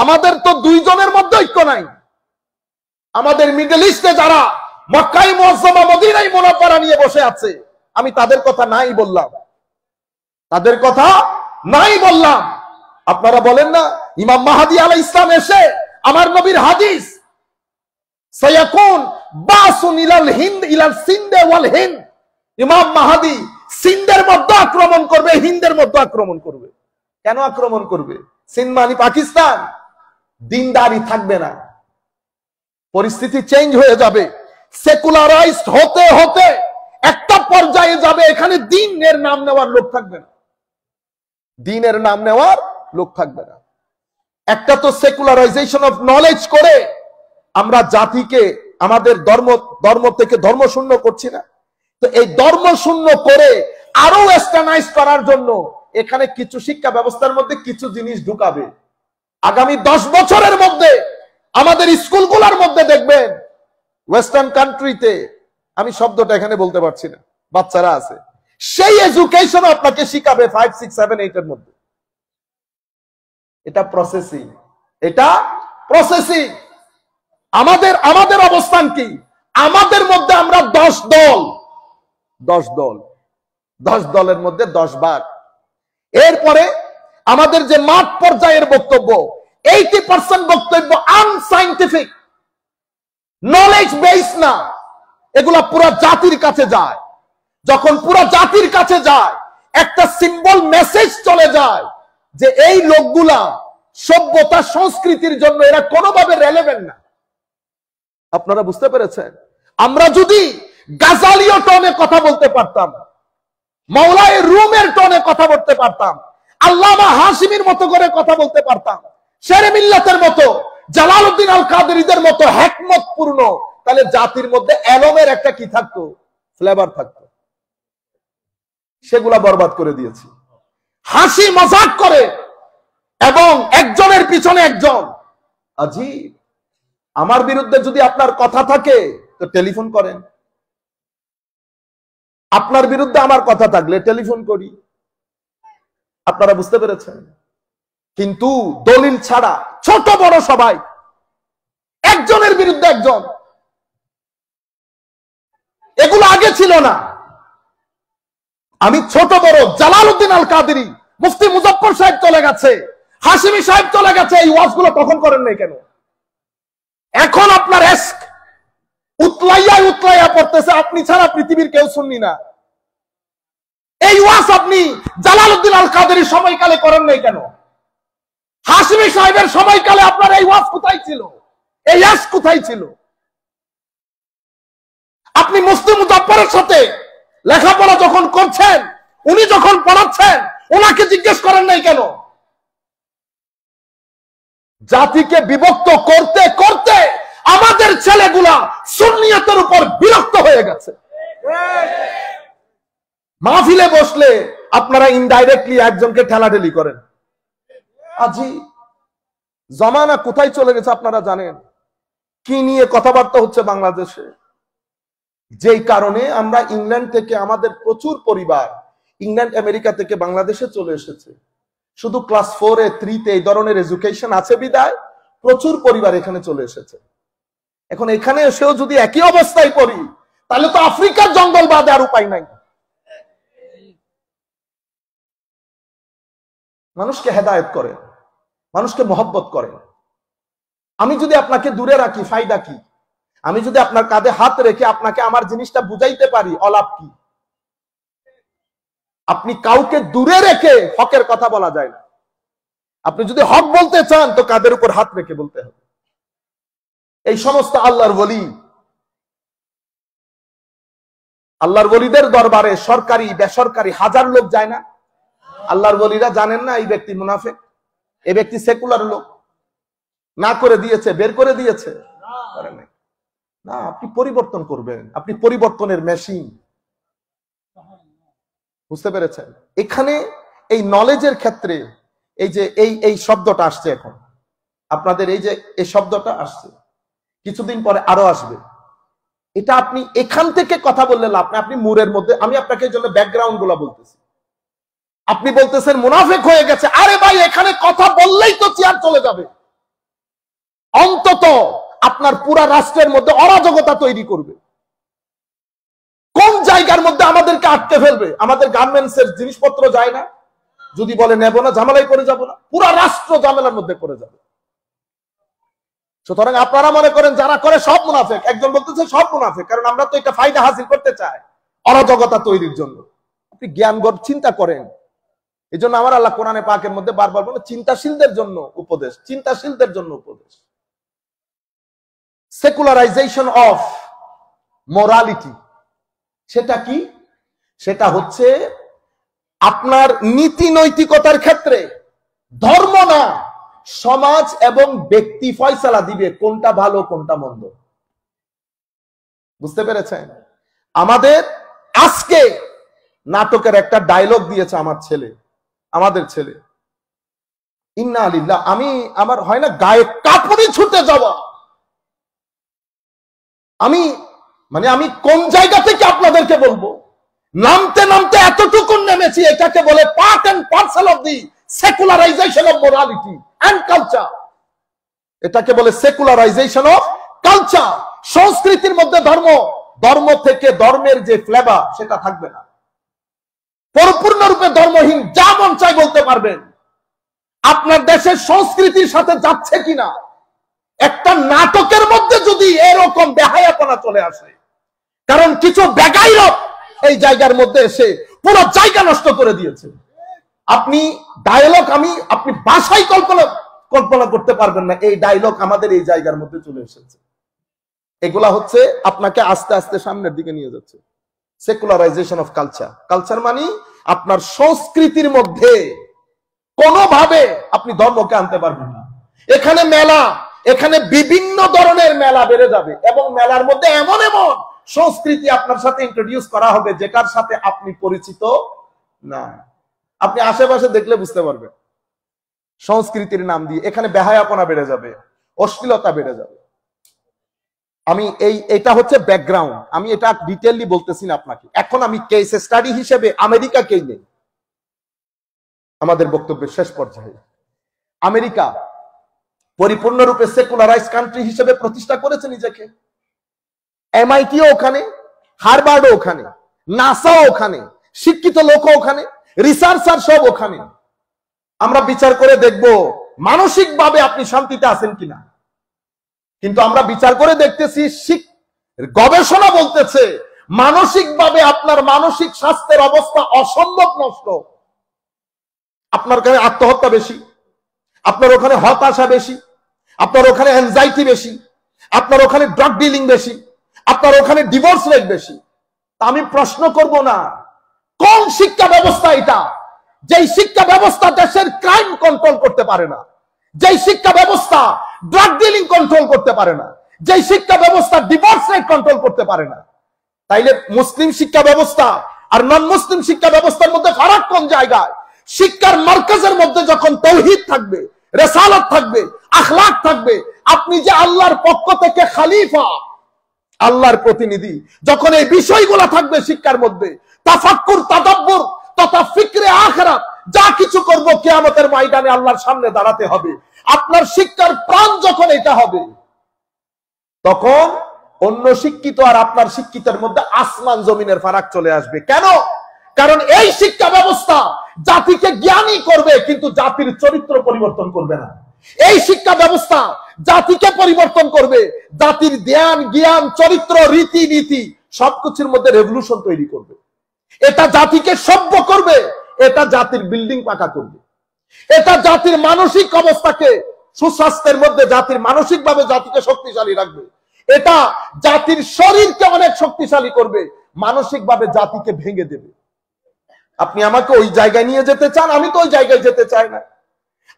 আমাদের তো দুইজনের মধ্যে ঐক্য নাই আমাদের মিডল ইস্টে যারা মক্কাই মহসমা মদিনাই মোনাপাড়া নিয়ে বসে আছে আমি তাদের কথা নাই বললাম তাদের কথা নাই বললাম আপনারা বলেন না ইমাম মাহাদি আলাই ইসলাম এসে আমার নবীর হাদিস ইমাম মাহাদি সিন্দের মধ্যে আক্রমণ করবে হিন্দের মধ্যে আক্রমণ করবে কেন আক্রমণ করবে সিনমানি পাকিস্তান দিনদারি থাকবে না পরিস্থিতি চেঞ্জ হয়ে যাবে সেকুলারাইজড হতে হতে একটা পর্যায়ে যাবে এখানে দিনের নাম নেওয়ার লোক থাকবে না দিনের নাম নেওয়ার লোক থাকবে না একটা তো সেকুলারাইজেশন অফ নলেজ করে আমরা জাতিকে আমাদের ধর্ম ধর্ম থেকে ধর্ম শূন্য করছি না তো এই ধর্ম শূন্য করে আরো ওয়েস্টার্নাইজ করার জন্য এখানে কিছু শিক্ষা ব্যবস্থার মধ্যে কিছু জিনিস ঢুকাবে আগামী দশ বছরের মধ্যে আমাদের স্কুলগুলোর মধ্যে দেখবেন ওয়েস্টার্ন কান্ট্রিতে আমি শব্দটা এখানে বলতে পারছি না বাচ্চারা আছে সেই এজুকেশন আপনাকে শিখাবে ফাইভ সিক্স সেভেন এইট এর মধ্যে এটা প্রসেসিং এটা প্রসেসিং আমাদের আমাদের অবস্থান কি আমাদের মধ্যে আমরা দশ দল দশ দল দশ দলের মধ্যে দশ ভাগ এরপরে আমাদের যে মাঠ পর্যায়ের বক্তব্য এইটি পার্সেন্ট বক্তব্য আনসাইন্টিফিক নলেজ বেস না এগুলা পুরো জাতির কাছে যায় যখন পুরো জাতির কাছে যায় একটা সিম্বল মেসেজ চলে যায় যে এই লোকগুলা সভ্যতা সংস্কৃতির জন্য এরা কোনোভাবে রেলেভেন্ট না আপনারা বুঝতে পেরেছেন আমরা যদি গাজালিও টনে কথা বলতে পারতাম মৌলাই রুমের টনে কথা বলতে পারতাম আল্লামা হাসিমির মতো করে কথা বলতে পারতাম শেরে মিল্লাতের মতো জালালউদ্দিন আল কাদের মতো হ্যাকমত পূর্ণ তাহলে জাতির মধ্যে অ্যালমের একটা কি থাকতো ফ্লেভার থাকতো সেগুলা বরবাদ করে দিয়েছি হাসি মজাক করে এবং একজনের পিছনে একজন আজি আমার বিরুদ্ধে যদি আপনার কথা থাকে তো টেলিফোন করেন আপনার বিরুদ্ধে আমার কথা থাকলে টেলিফোন করি আপনারা বুঝতে পেরেছেন কিন্তু দলিল ছাড়া ছোট বড় সবাই একজনের বিরুদ্ধে একজন এগুলো আগে ছিল না আমি ছোট বড় জালাল উদ্দিন আল কাদেরি মুফতি মুজফর সাহেব চলে গেছে হাসিমি সাহেব চলে গেছে এই ওয়াজগুলো তখন করেন নাই কেন এখন আপনার এস্ক উতলাইয়া উতলাইয়া পড়তেছে আপনি ছাড়া পৃথিবীর কেউ শুননি না এই ওয়াস আপনি জালালউদ্দিন আল কাদেরির সময়কালে করেন নাই কেন হাসিমি সাহেবের সময়কালে আপনার এই ওয়াস কোথায় ছিল এই ইয়াস কোথায় ছিল আপনি মুসলিম মুজাফরের সাথে লেখাপড়া যখন করছেন উনি যখন পড়াচ্ছেন ওনাকে জিজ্ঞেস করেন নাই কেন জাতিকে বিভক্ত করতে করতে আমাদের ছেলেগুলা সুনিয়তের উপর বিরক্ত হয়ে গেছে মাহফিলে বসলে আপনারা ইনডাইরেক্টলি একজনকে ঠেলাঠেলি করেন আজি জমানা কোথায় চলে গেছে আপনারা জানেন কি নিয়ে কথাবার্তা হচ্ছে বাংলাদেশে যেই কারণে আমরা ইংল্যান্ড থেকে আমাদের প্রচুর পরিবার ইংল্যান্ড আমেরিকা থেকে বাংলাদেশে চলে এসেছে শুধু ক্লাস ফোরে থ্রিতে এই ধরনের এডুকেশন আছে বিদায় প্রচুর পরিবার এখানে চলে এসেছে এখন এখানে এসেও যদি একই অবস্থায় পড়ি তাহলে তো আফ্রিকার জঙ্গল বাদে আর উপায় নাই মানুষকে হেদায়ত করে মানুষকে মহব্বত করে আমি যদি আপনাকে দূরে রাখি ফায়দা কি আমি যদি আপনার কাঁধে হাত রেখে আপনাকে আমার জিনিসটা বুঝাইতে পারি অলাপ কি আপনি কাউকে দূরে রেখে হকের কথা বলা যায় না আপনি যদি হক বলতে চান তো কাদের উপর হাত রেখে বলতে হবে এই সমস্ত আল্লাহর বলি আল্লাহর বলিদের দরবারে সরকারি বেসরকারি হাজার লোক যায় না আল্লাহর বলিরা জানেন না এই ব্যক্তি মুনাফেক এ ব্যক্তি সেকুলার লোক না করে দিয়েছে বের করে দিয়েছে না আপনি পরিবর্তন করবেন আপনি পরিবর্তনের মেশিন বুঝতে পেরেছেন এখানে এই নলেজের ক্ষেত্রে এই যে এই এই শব্দটা আসছে এখন আপনাদের এই যে এই শব্দটা আসছে কিছুদিন পরে আরো আসবে এটা আপনি এখান থেকে কথা বললে লাভ না আপনি মুরের মধ্যে আমি আপনাকে জন্য ব্যাকগ্রাউন্ড গুলা বলতেছি আপনি বলতেছেন মুনাফেক হয়ে গেছে আরে ভাই এখানে কথা বললেই তো চেয়ার চলে যাবে অন্তত আপনার পুরা রাষ্ট্রের মধ্যে অরাজকতা তৈরি করবে কোন জায়গার মধ্যে আমাদেরকে আটকে ফেলবে আমাদের গার্মেন্টস এর জিনিসপত্র যায় না যদি বলে নেব না ঝামেলায় করে যাব না পুরা রাষ্ট্র ঝামেলার মধ্যে করে যাবে সুতরাং আপনারা মনে করেন যারা করে সব মুনাফেক একজন বলতেছে সব মুনাফেক কারণ আমরা তো এটা ফায়দা হাসিল করতে চাই অরাজকতা তৈরির জন্য আপনি জ্ঞান গর্ব চিন্তা করেন এই জন্য আমার আল্লাহ কোরআনে পাকের মধ্যে বারবার বলে চিন্তাশীলদের জন্য উপদেশ চিন্তাশীলদের জন্য উপদেশ সেকুলারাইজেশন অফ মোরালিটি সেটা কি সেটা হচ্ছে আপনার নীতি নৈতিকতার ক্ষেত্রে ধর্ম না সমাজ এবং ব্যক্তি ফয়সালা দিবে কোনটা ভালো কোনটা মন্দ বুঝতে পেরেছেন আমাদের আজকে নাটকের একটা ডায়লগ দিয়েছে আমার ছেলে আমাদের ছেলে ইন্না আলিল্লা আমি আমার হয় না গায়ে কাপড়ে ছুটে যাব আমি মানে আমি কোন জায়গা থেকে আপনাদেরকে বলবো নামতে নামতে এতটুকু নেমেছি এটাকে বলে part and parcel of the secularisation of morality and culture এটাকে বলে সেকুলারাইজেশন অফ কালচার সংস্কৃতির মধ্যে ধর্ম ধর্ম থেকে ধর্মের যে ফ্লেভার সেটা থাকবে না পরিপূর্ণরূপে ধর্মহীন যা মন চাই বলতে পারবেন আপনার দেশের সংস্কৃতির সাথে যাচ্ছে কিনা একটা নাটকের মধ্যে যদি এরকম বেহায়াপনা চলে আসে কারণ কিছু বেগাইরব এই জায়গার মধ্যে এসে পুরো জায়গা নষ্ট করে দিয়েছে আপনি ডায়লগ আমি আপনি বাসায় কল্পনা কল্পনা করতে পারবেন না এই ডায়লগ আমাদের এই জায়গার মধ্যে চলে এসেছে এগুলা হচ্ছে আপনাকে আস্তে আস্তে সামনের দিকে নিয়ে যাচ্ছে সেকুলারাইজেশন অফ কালচার কালচার মানে আপনার সংস্কৃতির মধ্যে কোনোভাবে আপনি ধর্মকে আনতে পারবেন না এখানে মেলা এখানে বিভিন্ন ধরনের মেলা বেড়ে যাবে এবং মেলার মধ্যে এমন এমন সংস্কৃতি আপনার সাথে ইন্ট্রোডিউস করা হবে যেটার সাথে আপনি পরিচিত না আপনি আশেপাশে দেখলে বুঝতে পারবেন সংস্কৃতির নাম দিয়ে এখানে বেহায়াপনা বেড়ে যাবে অশ্লীলতা বেড়ে যাবে আমি এই এটা হচ্ছে ব্যাকগ্রাউন্ড আমি এটা ডিটেললি বলতেছি না আপনাকে এখন আমি কেস স্টাডি হিসেবে আমেরিকা আমেরিকাকেই নেই আমাদের বক্তব্যের শেষ পর্যায়ে আমেরিকা পরিপূর্ণরূপে সেকুলারাইজ কান্ট্রি হিসেবে প্রতিষ্ঠা করেছে নিজেকে এমআইটিও ওখানে হারবার্ডও ওখানে নাসাও ওখানে শিক্ষিত লোকও ওখানে রিসার্চার সব ওখানে আমরা বিচার করে দেখব মানসিকভাবে আপনি শান্তিতে আছেন কিনা কিন্তু আমরা বিচার করে দেখতেছি গবেষণা বলতেছে মানসিকভাবে আপনার মানসিক স্বাস্থ্যের অবস্থা অসম্ভব নষ্ট আপনার ওখানে আত্মহত্যা বেশি আপনার ওখানে হতাশা বেশি আপনার ওখানে অ্যাংজাইটি বেশি আপনার ওখানে ড্রাগ ডিলিং বেশি আপনার ওখানে ডিভোর্স রেট বেশি তা আমি প্রশ্ন করব না কোন শিক্ষা ব্যবস্থা এটা যে শিক্ষা ব্যবস্থা দেশের ক্রাইম কন্ট্রোল করতে পারে না যে শিক্ষা ব্যবস্থা ড্রাগ ডিলিং কন্ট্রোল করতে পারে না যে শিক্ষা ব্যবস্থা ডিভোর্স রেট কন্ট্রোল করতে পারে না তাইলে মুসলিম শিক্ষা ব্যবস্থা আর নন মুসলিম শিক্ষা ব্যবস্থার মধ্যে ফারাক কোন জায়গায় শিক্ষার মার্কাজের মধ্যে যখন তৌহিদ থাকবে রেসালত থাকবে আখলাক থাকবে আপনি যে আল্লাহর পক্ষ থেকে খালিফা আল্লাহর প্রতিনিধি যখন এই বিষয়গুলো থাকবে শিক্ষার মধ্যে তাফাক্কুর তাদাব্বর তথা ফিকরে আখরাত যা কিছু করব কেয়ামতের ময়দানে আল্লাহর সামনে দাঁড়াতে হবে আপনার শিক্ষার প্রাণ যখন এটা হবে তখন অন্য শিক্ষিত আর আপনার শিক্ষিতের মধ্যে আসমান জমিনের ফারাক চলে আসবে কেন কারণ এই শিক্ষা ব্যবস্থা জাতিকে জ্ঞানী করবে কিন্তু জাতির চরিত্র পরিবর্তন করবে না এই শিক্ষা ব্যবস্থা জাতিকে পরিবর্তন করবে জাতির জ্ঞান জ্ঞান চরিত্র রীতি নীতি সবকিছুর মধ্যে রেভলিউশন তৈরি করবে এটা জাতিকে সভ্য করবে এটা জাতির বিল্ডিং পাকা করবে এটা জাতির মানসিক অবস্থাকে সুস্বাস্থ্যের মধ্যে জাতির মানসিক ভাবে জাতিকে শক্তিশালী রাখবে এটা জাতির শরীরকে অনেক শক্তিশালী করবে মানসিকভাবে জাতিকে ভেঙে দেবে আপনি আমাকে ওই জায়গায় নিয়ে যেতে চান আমি তো ওই জায়গায় যেতে চাই না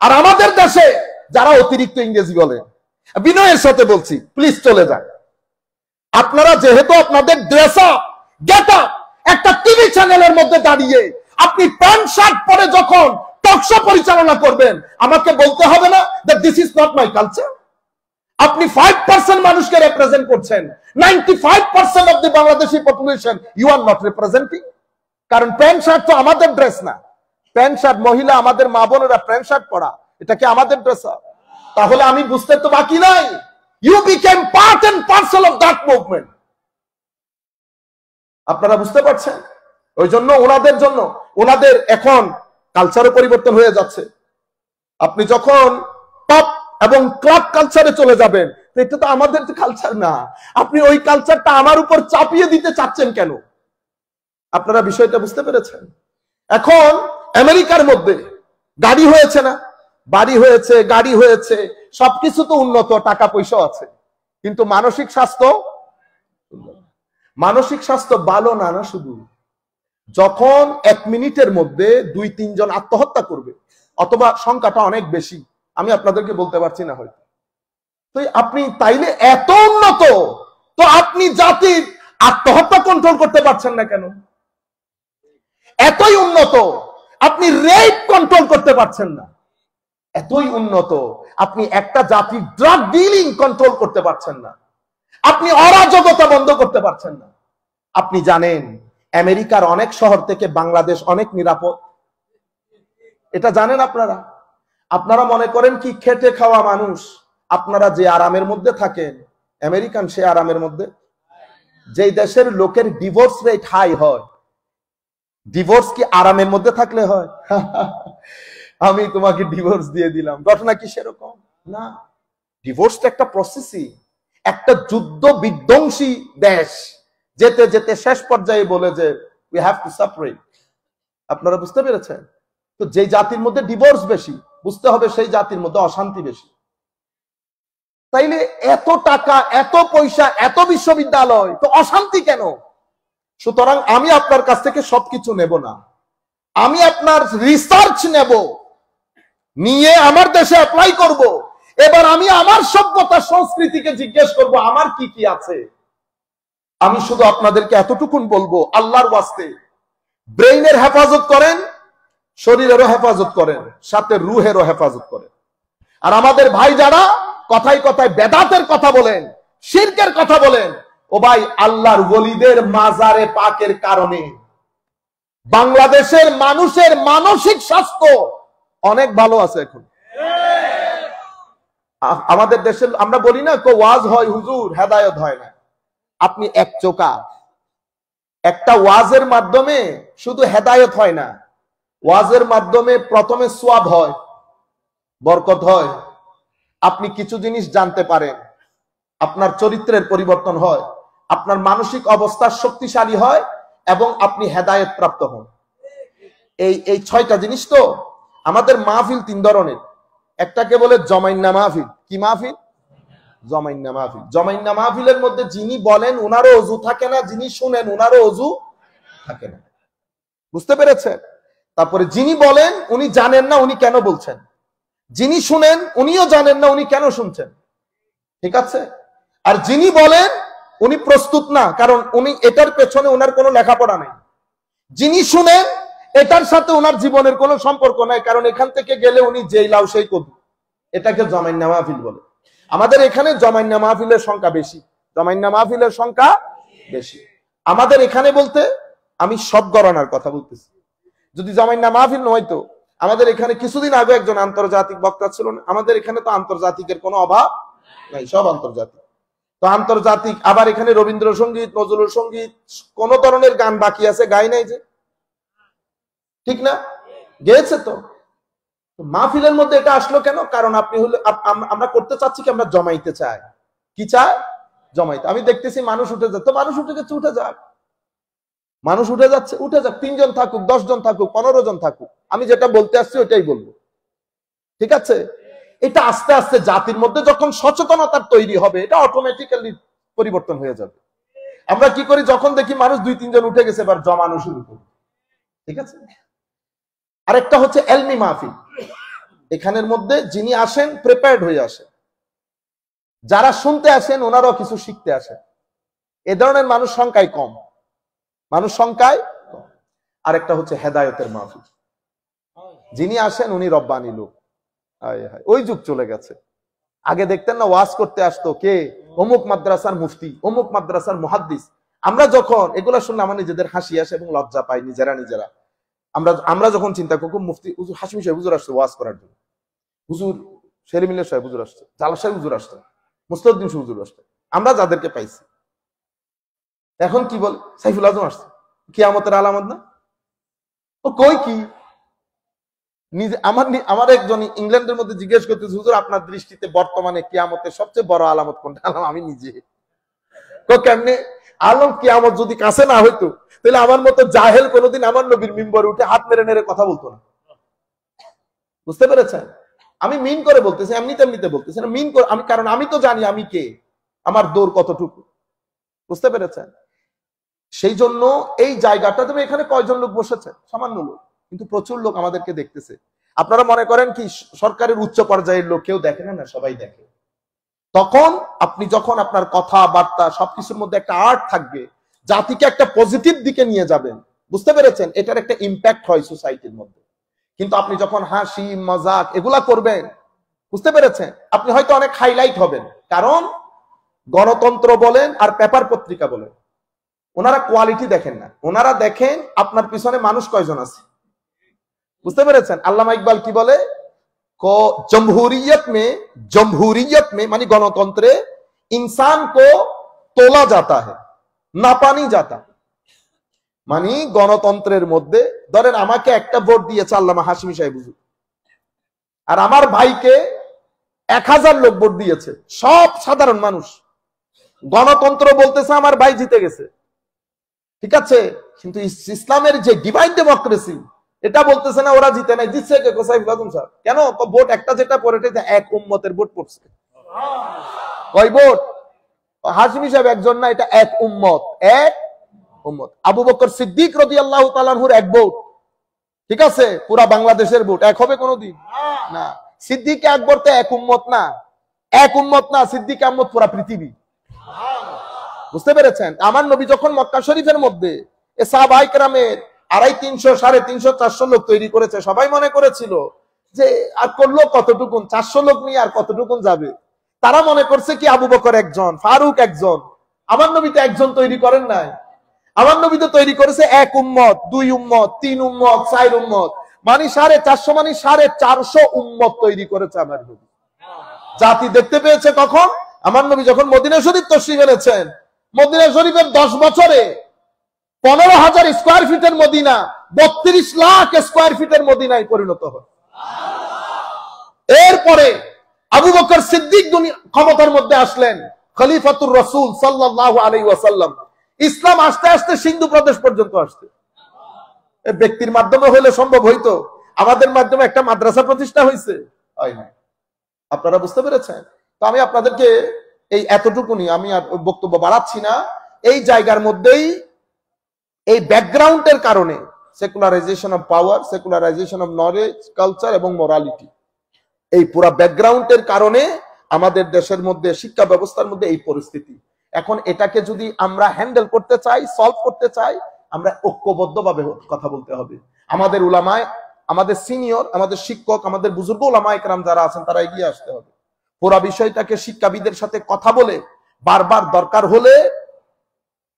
আর আমাদের দেশে যারা অতিরিক্ত ইংরেজি বলে বিনয়ের সাথে বলছি প্লিজ চলে যান আপনারা যেহেতু আপনাদের ড্রেস আপ একটা টিভি চ্যানেলের মধ্যে দাঁড়িয়ে আপনি প্যান্ট শার্ট পরে যখন টকশো পরিচালনা করবেন আমাকে বলতে হবে না that this is not my culture আপনি ফাইভ পার্সেন্ট মানুষকে রেপ্রেজেন্ট করছেন ninety five percent of the Bangladeshi population you are not representing কারণ প্যান্ট শার্ট তো আমাদের ড্রেস না প্যান্ট শার্ট মহিলা আমাদের মা বোনেরা প্যান্ট শার্ট পরা এটা কি আমাদের প্রেসার তাহলে আমি বুঝতে তো বাকি নাই you became part and parcel of that movement আপনারা বুঝতে পারছেন ওই জন্য ওনাদের জন্য ওনাদের এখন কালচারও পরিবর্তন হয়ে যাচ্ছে আপনি যখন পপ এবং ক্লাব কালচারে চলে যাবেন এটা তো আমাদের কালচার না আপনি ওই কালচারটা আমার উপর চাপিয়ে দিতে চাচ্ছেন কেন আপনারা বিষয়টা বুঝতে পেরেছেন এখন আমেরিকার মধ্যে গাড়ি হয়েছে না বাড়ি হয়েছে গাড়ি হয়েছে সবকিছু তো উন্নত টাকা পয়সা আছে কিন্তু মানসিক স্বাস্থ্য মানসিক স্বাস্থ্য ভালো না না শুধু যখন এক মিনিটের মধ্যে দুই তিনজন আত্মহত্যা করবে অথবা সংখ্যাটা অনেক বেশি আমি আপনাদেরকে বলতে পারছি না হয়তো তো আপনি তাইলে এত উন্নত তো আপনি জাতির আত্মহত্যা কন্ট্রোল করতে পারছেন না কেন এতই উন্নত আপনি রেপ কন্ট্রোল করতে পারছেন না এতই উন্নত আপনি একটা জাতির ড্রাগ ডিলিং কন্ট্রোল করতে পারছেন না আপনি অরাজকতা বন্ধ করতে পারছেন না আপনি জানেন আমেরিকার অনেক শহর থেকে বাংলাদেশ অনেক নিরাপদ এটা জানেন আপনারা আপনারা মনে করেন কি খেটে খাওয়া মানুষ আপনারা যে আরামের মধ্যে থাকেন আমেরিকান সে আরামের মধ্যে যে দেশের লোকের ডিভোর্স রেট হাই হয় ডিভোর্স কি আরামের মধ্যে থাকলে হয় আমি তোমাকে ডিভোর্স দিয়ে দিলাম ঘটনা কি সেরকম না ডিভোর্স তো একটা প্রসেসই একটা যুদ্ধ বিধ্বংসী দেশ যেতে যেতে শেষ পর্যায়ে বলে যে উই হ্যাভ টু সাপারেট আপনারা বুঝতে পেরেছেন তো যে জাতির মধ্যে ডিভোর্স বেশি বুঝতে হবে সেই জাতির মধ্যে অশান্তি বেশি তাইলে এত টাকা এত পয়সা এত বিশ্ববিদ্যালয় তো অশান্তি কেন সুতরাং আমি আপনার কাছ থেকে সবকিছু নেব না আমি আপনার রিসার্চ নেব নিয়ে আমার দেশে অ্যাপ্লাই করব। এবার আমি আমার সভ্যতা সংস্কৃতিকে জিজ্ঞেস করব আমার কি কি আছে আমি শুধু আপনাদেরকে এতটুকুন বলবো আল্লাহর ওয়াস্তে ব্রেইনের হেফাজত করেন শরীরেরও হেফাজত করেন সাথে রুহেরও হেফাজত করেন আর আমাদের ভাই যারা কথায় কথায় বেদাতের কথা বলেন শিরকের কথা বলেন ও ভাই আল্লাহর গলিদের মাজারে পাকের কারণে বাংলাদেশের মানুষের মানসিক স্বাস্থ্য অনেক ভালো আছে এখন আমাদের দেশের আমরা বলি না কো ওয়াজ হয় হুজুর হেদায়ত হয় না আপনি এক চোকা একটা ওয়াজের মাধ্যমে শুধু হেদায়ত হয় না ওয়াজের মাধ্যমে প্রথমে সোয়াব হয় বরকত হয় আপনি কিছু জিনিস জানতে পারেন আপনার চরিত্রের পরিবর্তন হয় আপনার মানসিক অবস্থা শক্তিশালী হয় এবং আপনি হেদায়ত প্রাপ্ত হন এই এই ছয়টা জিনিস তো আমাদের মাহফিল তিন ধরনের একটাকে বলে জমাইন্না মাহফিল কি মাহফিল জমাইন্না মাহফিল জমাইন্না মাহফিলের মধ্যে যিনি বলেন ওনারও অজু থাকে না যিনি শুনেন উনারও অজু থাকে না বুঝতে পেরেছেন তারপরে যিনি বলেন উনি জানেন না উনি কেন বলছেন যিনি শুনেন উনিও জানেন না উনি কেন শুনছেন ঠিক আছে আর যিনি বলেন উনি প্রস্তুত না কারণ উনি এটার পেছনে ওনার কোনো লেখাপড়া নেই যিনি শুনেন এটার সাথে ওনার জীবনের কোনো সম্পর্ক নাই কারণ এখান থেকে গেলে উনি যেই লাউ সেই কবি এটাকে জমাইন্না মাহফিল বলে আমাদের এখানে জমাইন্না মাহফিলের সংখ্যা বেশি জমাইন্না মাহফিলের সংখ্যা বেশি আমাদের এখানে বলতে আমি সব গণনার কথা বলতেছি যদি জমাইন্না মাহফিল নয়তো আমাদের এখানে কিছুদিন আগে একজন আন্তর্জাতিক বক্তা ছিল আমাদের এখানে তো আন্তর্জাতিকের কোনো অভাব নাই সব আন্তর্জাতিক তো আন্তর্জাতিক আবার এখানে রবীন্দ্রসঙ্গীত নজরুল সঙ্গীত কোন ধরনের গান বাকি আছে গাই নাই যে ঠিক না গেছে তো মাহফিলের মধ্যে এটা আসলো কেন কারণ আপনি হলে আমরা করতে চাচ্ছি কি আমরা জমাইতে চাই কি চাই জমাইতে আমি দেখতেছি মানুষ উঠে যাচ্ছে মানুষ উঠে যাচ্ছে উঠে যাক মানুষ উঠে যাচ্ছে উঠে যাক তিনজন থাকুক জন থাকুক পনেরো জন থাকুক আমি যেটা বলতে আসছি ওইটাই বলবো ঠিক আছে এটা আস্তে আস্তে জাতির মধ্যে যখন সচেতনতার তৈরি হবে এটা অটোমেটিক্যালি পরিবর্তন হয়ে যাবে আমরা কি করি যখন দেখি মানুষ দুই তিনজন উঠে গেছে এবার জমানো শুরু করি ঠিক আছে আরেকটা হচ্ছে এলমি মাহফিল এখানের মধ্যে যিনি আসেন প্রিপেয়ার্ড হয়ে আসেন যারা শুনতে আসেন ওনারাও কিছু শিখতে আসেন এ ধরনের মানুষ সংখ্যায় কম মানুষ সংখ্যায় আরেকটা হচ্ছে হেদায়তের মাহফিল যিনি আসেন উনি রব্বানি লোক ওই যুগ চলে গেছে আগে দেখতেন না ওয়াজ করতে আসতো কে অমুক মাদ্রাসার মুফতি অমুক মাদ্রাসার মহাদ্দিস আমরা যখন এগুলা শুনলাম আমার নিজেদের হাসি আসে এবং লজ্জা পাই নিজেরা নিজেরা আমরা আমরা যখন চিন্তা করবো মুফতি হুজুর হাসিমি সাহেব হুজুর আসতো ওয়াজ করার জন্য হুজুর শেরিমিল্লা সাহেব হুজুর আসতো জালা সাহেব হুজুর আসতো মুস্তদ্দিন সাহেব হুজুর আসতো আমরা যাদেরকে পাইছি এখন কি বল সাইফুল আজম আসছে কি আমাদের আলামত না ও কই কি নিজে আমার আমার একজন ইংল্যান্ডের মধ্যে জিজ্ঞেস করতেছে হুজুর আপনার দৃষ্টিতে বর্তমানে কিয়ামতের সবচেয়ে বড় আলামত কোনটা আমি নিজে কেমনে আলম কি আমার যদি কাছে না হইতো তাহলে আমার মতো জাহেল কোনোদিন আমার নবীর মিম্বরে উঠে হাত মেরে নেড়ে কথা বলতো না বুঝতে পেরেছেন আমি মিন করে বলতেছি এমনিতে এমনিতে বলতেছি না মিন করে আমি কারণ আমি তো জানি আমি কে আমার দৌড় কতটুকু বুঝতে পেরেছেন সেই জন্য এই জায়গাটা তুমি এখানে কয়জন লোক বসেছে সামান্য লোক কিন্তু প্রচুর লোক আমাদেরকে দেখতেছে আপনারা মনে করেন কি সরকারের উচ্চ পর্যায়ের লোক কেউ দেখে না সবাই দেখে তখন আপনি যখন আপনার কথাবার্তা সবকিছুর মধ্যে একটা আর্ট থাকবে জাতিকে একটা পজিটিভ দিকে নিয়ে যাবেন বুঝতে পেরেছেন এটার একটা ইম্প্যাক্ট হয় সোসাইটির মধ্যে কিন্তু আপনি যখন হাসি মজাক এগুলা করবেন বুঝতে পেরেছেন আপনি হয়তো অনেক হাইলাইট হবেন কারণ গণতন্ত্র বলেন আর পেপার পত্রিকা বলেন ওনারা কোয়ালিটি দেখেন না ওনারা দেখেন আপনার পিছনে মানুষ কয়জন আছে বুঝতে পেরেছেন আল্লামা ইকবাল কি বলে को মে में মে মানে গণতন্ত্রে ইনসান কো তোলা যাতা হে যাতা মানে গণতন্ত্রের মধ্যে ধরেন আমাকে একটা ভোট দিয়েছে আল্লামা হাসমি সাহেব আর আমার ভাইকে এক হাজার লোক ভোট দিয়েছে সব সাধারণ মানুষ গণতন্ত্র বলতেছে আমার ভাই জিতে গেছে ঠিক আছে কিন্তু ইসলামের যে ডিভাইন ডেমোক্রেসি এটা বলতেছে না ওরা জিতে নাই জিতছে কে কোসাইফুল আজম স্যার কেন ভোট একটা যেটা পড়েছে এক উম্মতের ভোট পড়ছে কয় ভোট হাসমি সাহেব একজন না এটা এক উম্মত এক উম্মত আবু বকর সিদ্দিক রদি আল্লাহ তালানহুর এক ভোট ঠিক আছে পুরা বাংলাদেশের ভোট এক হবে কোনোদিন না সিদ্দিক আকবর তো এক উম্মত না এক উম্মত না সিদ্দিক আহমদ পুরা পৃথিবী বুঝতে পেরেছেন আমার নবী যখন মক্কা শরীফের মধ্যে এ সাহাবাইকরামের আড়াই তিনশো সাড়ে তিনশো চারশো লোক তৈরি করেছে সবাই মনে করেছিল যে আর করলো কতটুকুন চারশো লোক নিয়ে আর কতটুকুন যাবে তারা মনে করছে কি আবু বকর একজন ফারুক একজন আমার নবী তো একজন তৈরি করেন নাই আমার নবী তো তৈরি করেছে এক উম্মত দুই উম্মত তিন উম্মত চার উম্মত মানে সাড়ে চারশো মানে সাড়ে চারশো উম্মত তৈরি করেছে আমার নবী জাতি দেখতে পেয়েছে কখন আমার নবী যখন মদিনা শরীফ তশ্রী এনেছেন মদিনা শরীফের দশ বছরে পনেরো হাজার স্কোয়ার ফিটের মদিনা বত্রিশ লাখ স্কোয়ার ফিটের মদিনায় পরিণত হয় এরপরে আবু বকর সিদ্দিক ক্ষমতার মধ্যে আসলেন খলিফাতুর রসুল সাল্লাহ আলী ওয়াসাল্লাম ইসলাম আস্তে আস্তে সিন্ধু প্রদেশ পর্যন্ত আসতে ব্যক্তির মাধ্যমে হলে সম্ভব হইতো আমাদের মাধ্যমে একটা মাদ্রাসা প্রতিষ্ঠা হয়েছে আপনারা বুঝতে পেরেছেন তো আমি আপনাদেরকে এই এতটুকুনি আমি আর বক্তব্য বাড়াচ্ছি না এই জায়গার মধ্যেই এই ব্যাকগ্রাউন্ডের কারণে secularisation of power secularisation of knowledge culture এবং মোরালিটি এই পুরা ব্যাকগ্রাউন্ডের কারণে আমাদের দেশের মধ্যে শিক্ষা ব্যবস্থার মধ্যে এই পরিস্থিতি এখন এটাকে যদি আমরা হ্যান্ডেল করতে চাই সলভ করতে চাই আমরা ঐক্যবদ্ধভাবে কথা বলতে হবে আমাদের উলামায় আমাদের সিনিয়র আমাদের শিক্ষক আমাদের বুজুর্গ কেরাম যারা আছেন তারা এগিয়ে আসতে হবে পুরা বিষয়টাকে শিক্ষাবিদের সাথে কথা বলে বারবার দরকার হলে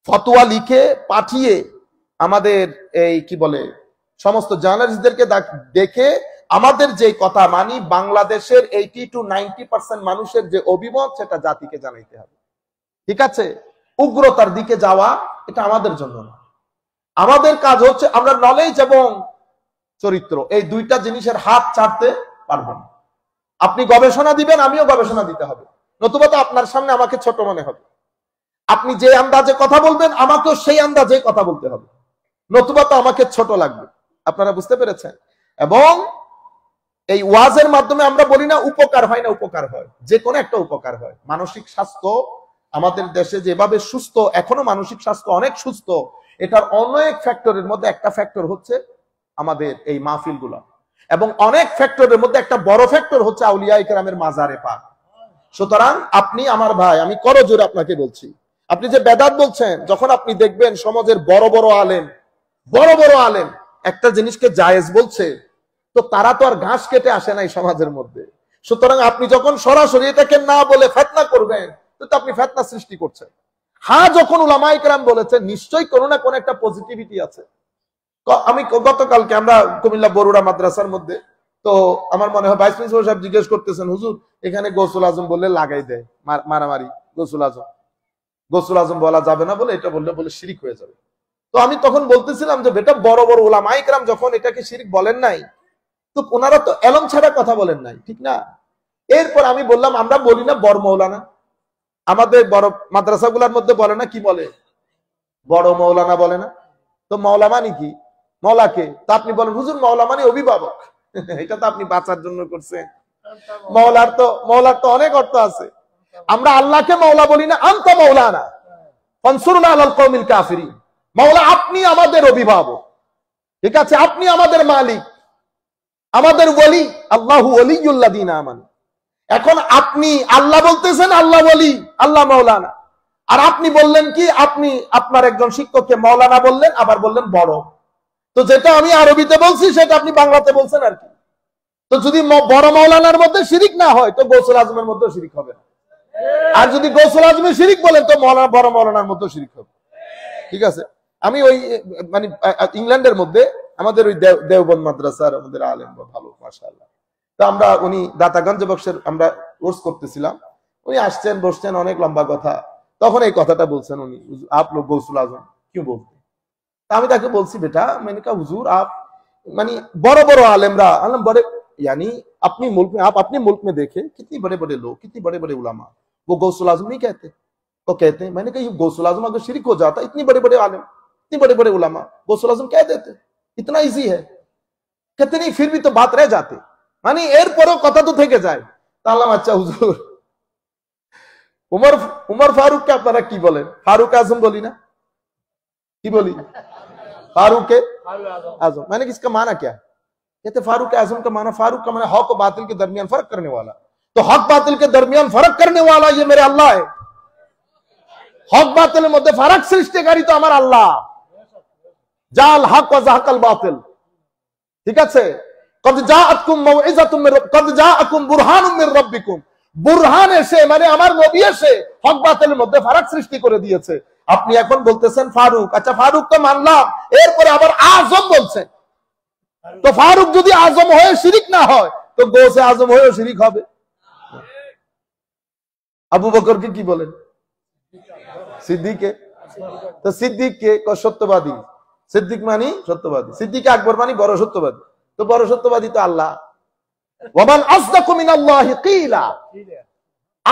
ফতোয়া লিখে পাঠিয়ে আমাদের এই কি বলে সমস্ত জার্নালিস্টদেরকে দেখে আমাদের যে কথা মানি বাংলাদেশের এইটি টু নাইনটি পার্সেন্ট মানুষের যে অভিমত সেটা জাতিকে জানাইতে হবে ঠিক আছে উগ্রতার দিকে যাওয়া এটা আমাদের জন্য না আমাদের কাজ হচ্ছে আমরা নলেজ এবং চরিত্র এই দুইটা জিনিসের হাত ছাড়তে পারবো না আপনি গবেষণা দিবেন আমিও গবেষণা দিতে হবে নতুবা তো আপনার সামনে আমাকে ছোট মনে হবে আপনি যে আন্দাজে কথা বলবেন আমাকেও সেই আন্দাজে কথা বলতে হবে নতুবা তো আমাকে ছোট লাগবে আপনারা বুঝতে পেরেছেন এবং এই ওয়াজের মাধ্যমে আমরা বলি না উপকার হয় না উপকার হয় যে কোনো একটা উপকার হয় মানসিক স্বাস্থ্য আমাদের দেশে যেভাবে সুস্থ এখনো মানসিক স্বাস্থ্য অনেক সুস্থ এটার অনেক ফ্যাক্টরের মধ্যে একটা ফ্যাক্টর হচ্ছে আমাদের এই গুলা এবং অনেক ফ্যাক্টরের মধ্যে একটা বড় ফ্যাক্টর হচ্ছে আউলিয়া ইকরামের মাজারে পাক সুতরাং আপনি আমার ভাই আমি করজোরে আপনাকে বলছি আপনি যে বেদাত বলছেন যখন আপনি দেখবেন সমাজের বড় বড় আলেম বড় বড় আলেম একটা জিনিসকে জায়েজ বলছে তো তারা তো আর ঘাস কেটে আসে নাই সমাজের মধ্যে সুতরাং আপনি যখন সরাসরি এটাকে না বলে ফেতনা করবেন তো আপনি ফেতনা সৃষ্টি করছেন হা হ্যাঁ, যখন উলামাইকরাম বলেছে নিশ্চয়ই কোনো না কোনো একটা পজিটিভিটি আছে আমি গতকালকে আমরা কুমিল্লা বরুড়া মাদ্রাসার মধ্যে তো আমার মনে হয় ভাইস প্রিন্সিপাল সাহেব জিজ্ঞেস করতেছেন হুজুর এখানে গোসুল আজম বললে লাগাই দেয় মারামারি গোসুল আজম গোসুল আজম বলা যাবে না বলে এটা বললে বলে শিরিক হয়ে যাবে তো আমি তখন বলতেছিলাম যে বেটা বড় বড় ওলামা ইকরাম যখন এটাকে শিরিক বলেন নাই তো ওনারা তো এলম ছাড়া কথা বলেন নাই ঠিক না এরপর আমি বললাম আমরা বলি না বড় মৌলানা আমাদের বড় মাদ্রাসাগুলার মধ্যে বলে না কি বলে বড় মৌলানা বলে না তো মৌলা মানে কি মৌলাকে তা আপনি বলেন হুজুর মৌলা মানে অভিভাবক এটা তো আপনি বাঁচার জন্য করছেন মৌলার তো মৌলার তো অনেক অর্থ আছে আমরা আল্লাহকে মৌলা বলি না আন্ত মৌলানা ফনসুরুল্লাহ আল কৌমিল কাফিরি মাওলা আপনি আমাদের অভিভাবক ঠিক আছে আপনি আমাদের মালিক আমাদের বলি আল্লাহ অলিউল্লা দিন আমান এখন আপনি আল্লাহ বলতেছেন আল্লাহ বলি আল্লাহ মাওলানা আর আপনি বললেন কি আপনি আপনার একজন শিক্ষককে মাওলানা বললেন আবার বললেন বড় তো যেটা আমি আরবিতে বলছি সেটা আপনি বাংলাতে বলছেন আর কি তো যদি বড় মাওলানার মধ্যে শিরিক না হয় তো গোসল আজমের মধ্যে শিরিক হবে না আর যদি গোসল আজমের শিরিক বলেন তো মৌলানা বড় মৌলানার মধ্যে শিরিক হবে ঠিক আছে আমি ওই মানে ইংল্যান্ডের মধ্যে আমাদের ওই দেওবন মাদ্রাসার আমাদের আলেম ভালো মাসাল্লাহ তো আমরা উনি দাতাগঞ্জ বক্সের আমরা কোর্স করতেছিলাম উনি আসছেন বসছেন অনেক লম্বা কথা তখন এই কথাটা বলছেন উনি আপ লোক গৌসুল আজম কেউ বলতে আমি তাকে বলছি বেটা মানে কা হুজুর আপ মানে বড় বড় আলেমরা আলম বড় ইয়ানি আপনি মুল্ক আপ আপনি মুল্ক মে দেখে देखें বড় বড় লোক लोग বড় বড় উলামা ও গৌসুল गौसुल आजम नहीं कहते वो कहते हैं मैंने कहा गौसुल आजम अगर शिरक हो जाता इतनी बड़े बड़े بڑے بڑے علماء غوث اعظم کہہ دیتے اتنا ایزی ہے کہتے نہیں پھر بھی تو بات رہ جاتے یعنی تو بولے فاروق اعظم بولی نا فاروق میں نے کس کا معنی کیا کہتے فاروق اعظم کا معنی فاروق کا معنی حق و باطل کے درمیان فرق کرنے والا تو حق باطل کے درمیان فرق کرنے والا یہ میرے اللہ ہے حق باطل مدد فرق سرشتے کاری تو ہمارا اللہ জাল বাতিল ঠিক আছে কদ মাউইজাতুম মির কদ বুরহানুম মির রাব্বিকুম বুরহান এসে মানে আমার নবী এসে হক বাতিলের মধ্যে ফারাক সৃষ্টি করে দিয়েছে আপনি এখন বলতেছেন ফারুক আচ্ছা ফারুক তো মানলাম এরপরে আবার আজম বলছে তো ফারুক যদি আজম হয়ে শিরিক না হয় তো গোসে আজম হয়ে শিরিক হবে আবু বকরকে কি বলেন সিদ্দিকে তো সিদ্দিক কে সত্যবাদী সিদ্দিক মানি সত্যবাদী সিদ্দিক আকবর মানি বড় সত্যবাদী তো বড় সত্যবাদী তো আল্লাহ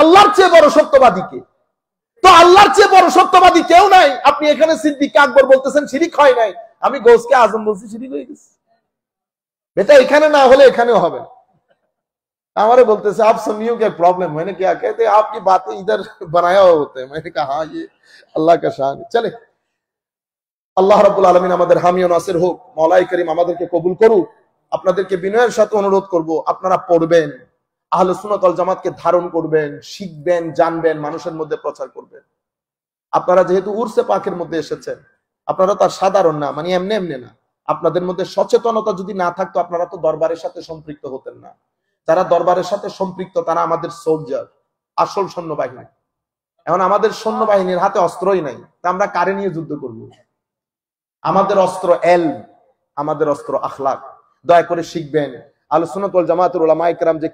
আল্লাহর চেয়ে বড় সত্যবাদী কে তো আল্লাহর চেয়ে বড় সত্যবাদী কেউ নাই আপনি এখানে সিদ্দিক আকবর বলতেছেন সিরিক হয় নাই আমি গোসকে আজম বলছি সিরিক হয়ে গেছে এটা এখানে না হলে এখানেও হবে আমারে বলতেছে से आप समियों क्या प्रॉब्लम मैंने क्या कहते आपकी बातें इधर बनाया हुआ होते हैं मैंने कहा हाँ ये अल्लाह আল্লাহ রাবুল আলমিন আমাদের হামিও নাসের হোক মলাই করিম আমাদেরকে কবুল করুক আপনাদেরকে বিনয়ের সাথে অনুরোধ করব আপনারা পড়বেন আহলে সুনতল জামাতকে ধারণ করবেন শিখবেন জানবেন মানুষের মধ্যে প্রচার করবেন আপনারা যেহেতু উর্সে পাখের মধ্যে এসেছেন আপনারা তার সাধারণ না মানে এমনি এমনি না আপনাদের মধ্যে সচেতনতা যদি না থাকতো আপনারা তো দরবারের সাথে সম্পৃক্ত হতেন না যারা দরবারের সাথে সম্পৃক্ত তারা আমাদের সোলজার আসল সৈন্যবাহিনী এখন আমাদের সৈন্যবাহিনীর হাতে অস্ত্রই নাই তা আমরা কারে নিয়ে যুদ্ধ করবো আমাদের অস্ত্র এল আমাদের অস্ত্র আখলাক দয়া করে শিখবেন আলোচনাতল জামাতুল ওলামা ইকরাম যে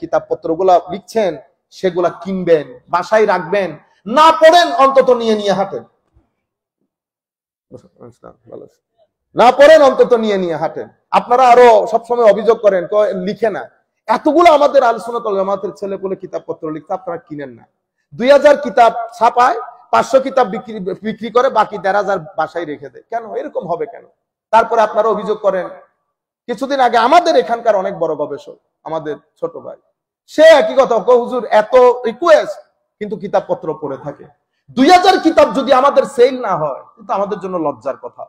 গুলা লিখছেন সেগুলা কিনবেন বাসায় রাখবেন না পড়েন অন্তত নিয়ে নিয়ে হাঁটেন না পড়েন অন্তত নিয়ে নিয়ে হাঁটেন আপনারা আরো সবসময় অভিযোগ করেন লিখে না এতগুলো আমাদের আলোচনাতল জামাতের ছেলে বলে কিতাবপত্র লিখতে আপনারা কিনেন না দুই কিতাব ছাপায় পাঁচশো কিতাব বিক্রি বিক্রি করে বাকি দেড় হাজার বাসায় রেখে দেয় কেন এরকম হবে কেন তারপরে আপনারা অভিযোগ করেন কিছুদিন আগে আমাদের এখানকার অনেক বড় গবেষক আমাদের ছোট ভাই সে একই কথা হুজুর এত রিকোয়েস্ট কিন্তু কিতাবপত্র পড়ে থাকে দুই হাজার কিতাব যদি আমাদের সেল না হয় কিন্তু আমাদের জন্য লজ্জার কথা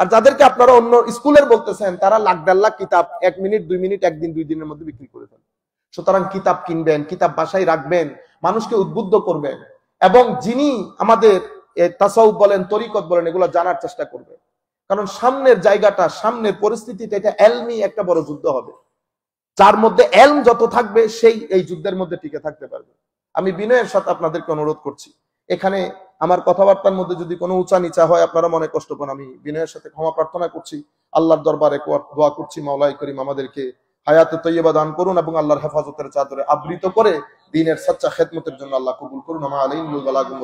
আর যাদেরকে আপনারা অন্য স্কুলের বলতেছেন তারা লাখ দেড় লাখ কিতাব এক মিনিট দুই মিনিট একদিন দুই দিনের মধ্যে বিক্রি করে ফেলেন সুতরাং কিতাব কিনবেন কিতাব বাসায় রাখবেন মানুষকে উদ্বুদ্ধ করবেন এবং যিনি আমাদের তাসাউ বলেন তরিকত বলেন এগুলো জানার চেষ্টা করবে কারণ সামনের জায়গাটা সামনের পরিস্থিতিটা এটা এলমি একটা বড় যুদ্ধ হবে যার মধ্যে এলম যত থাকবে সেই এই যুদ্ধের মধ্যে টিকে থাকতে পারবে আমি বিনয়ের সাথে আপনাদেরকে অনুরোধ করছি এখানে আমার কথাবার্তার মধ্যে যদি কোনো উঁচা নিচা হয় আপনারা মনে কষ্ট পান আমি বিনয়ের সাথে ক্ষমা প্রার্থনা করছি আল্লাহর দরবারে দোয়া করছি মাওলাই করিম আমাদেরকে হায়াতে তৈয়বা দান করুন এবং আল্লাহর হেফাজতের চাদরে আবৃত করে দিনের সচ্চা খেদমতের জন্য আল্লাহ কবুল করুন আমা আলাইন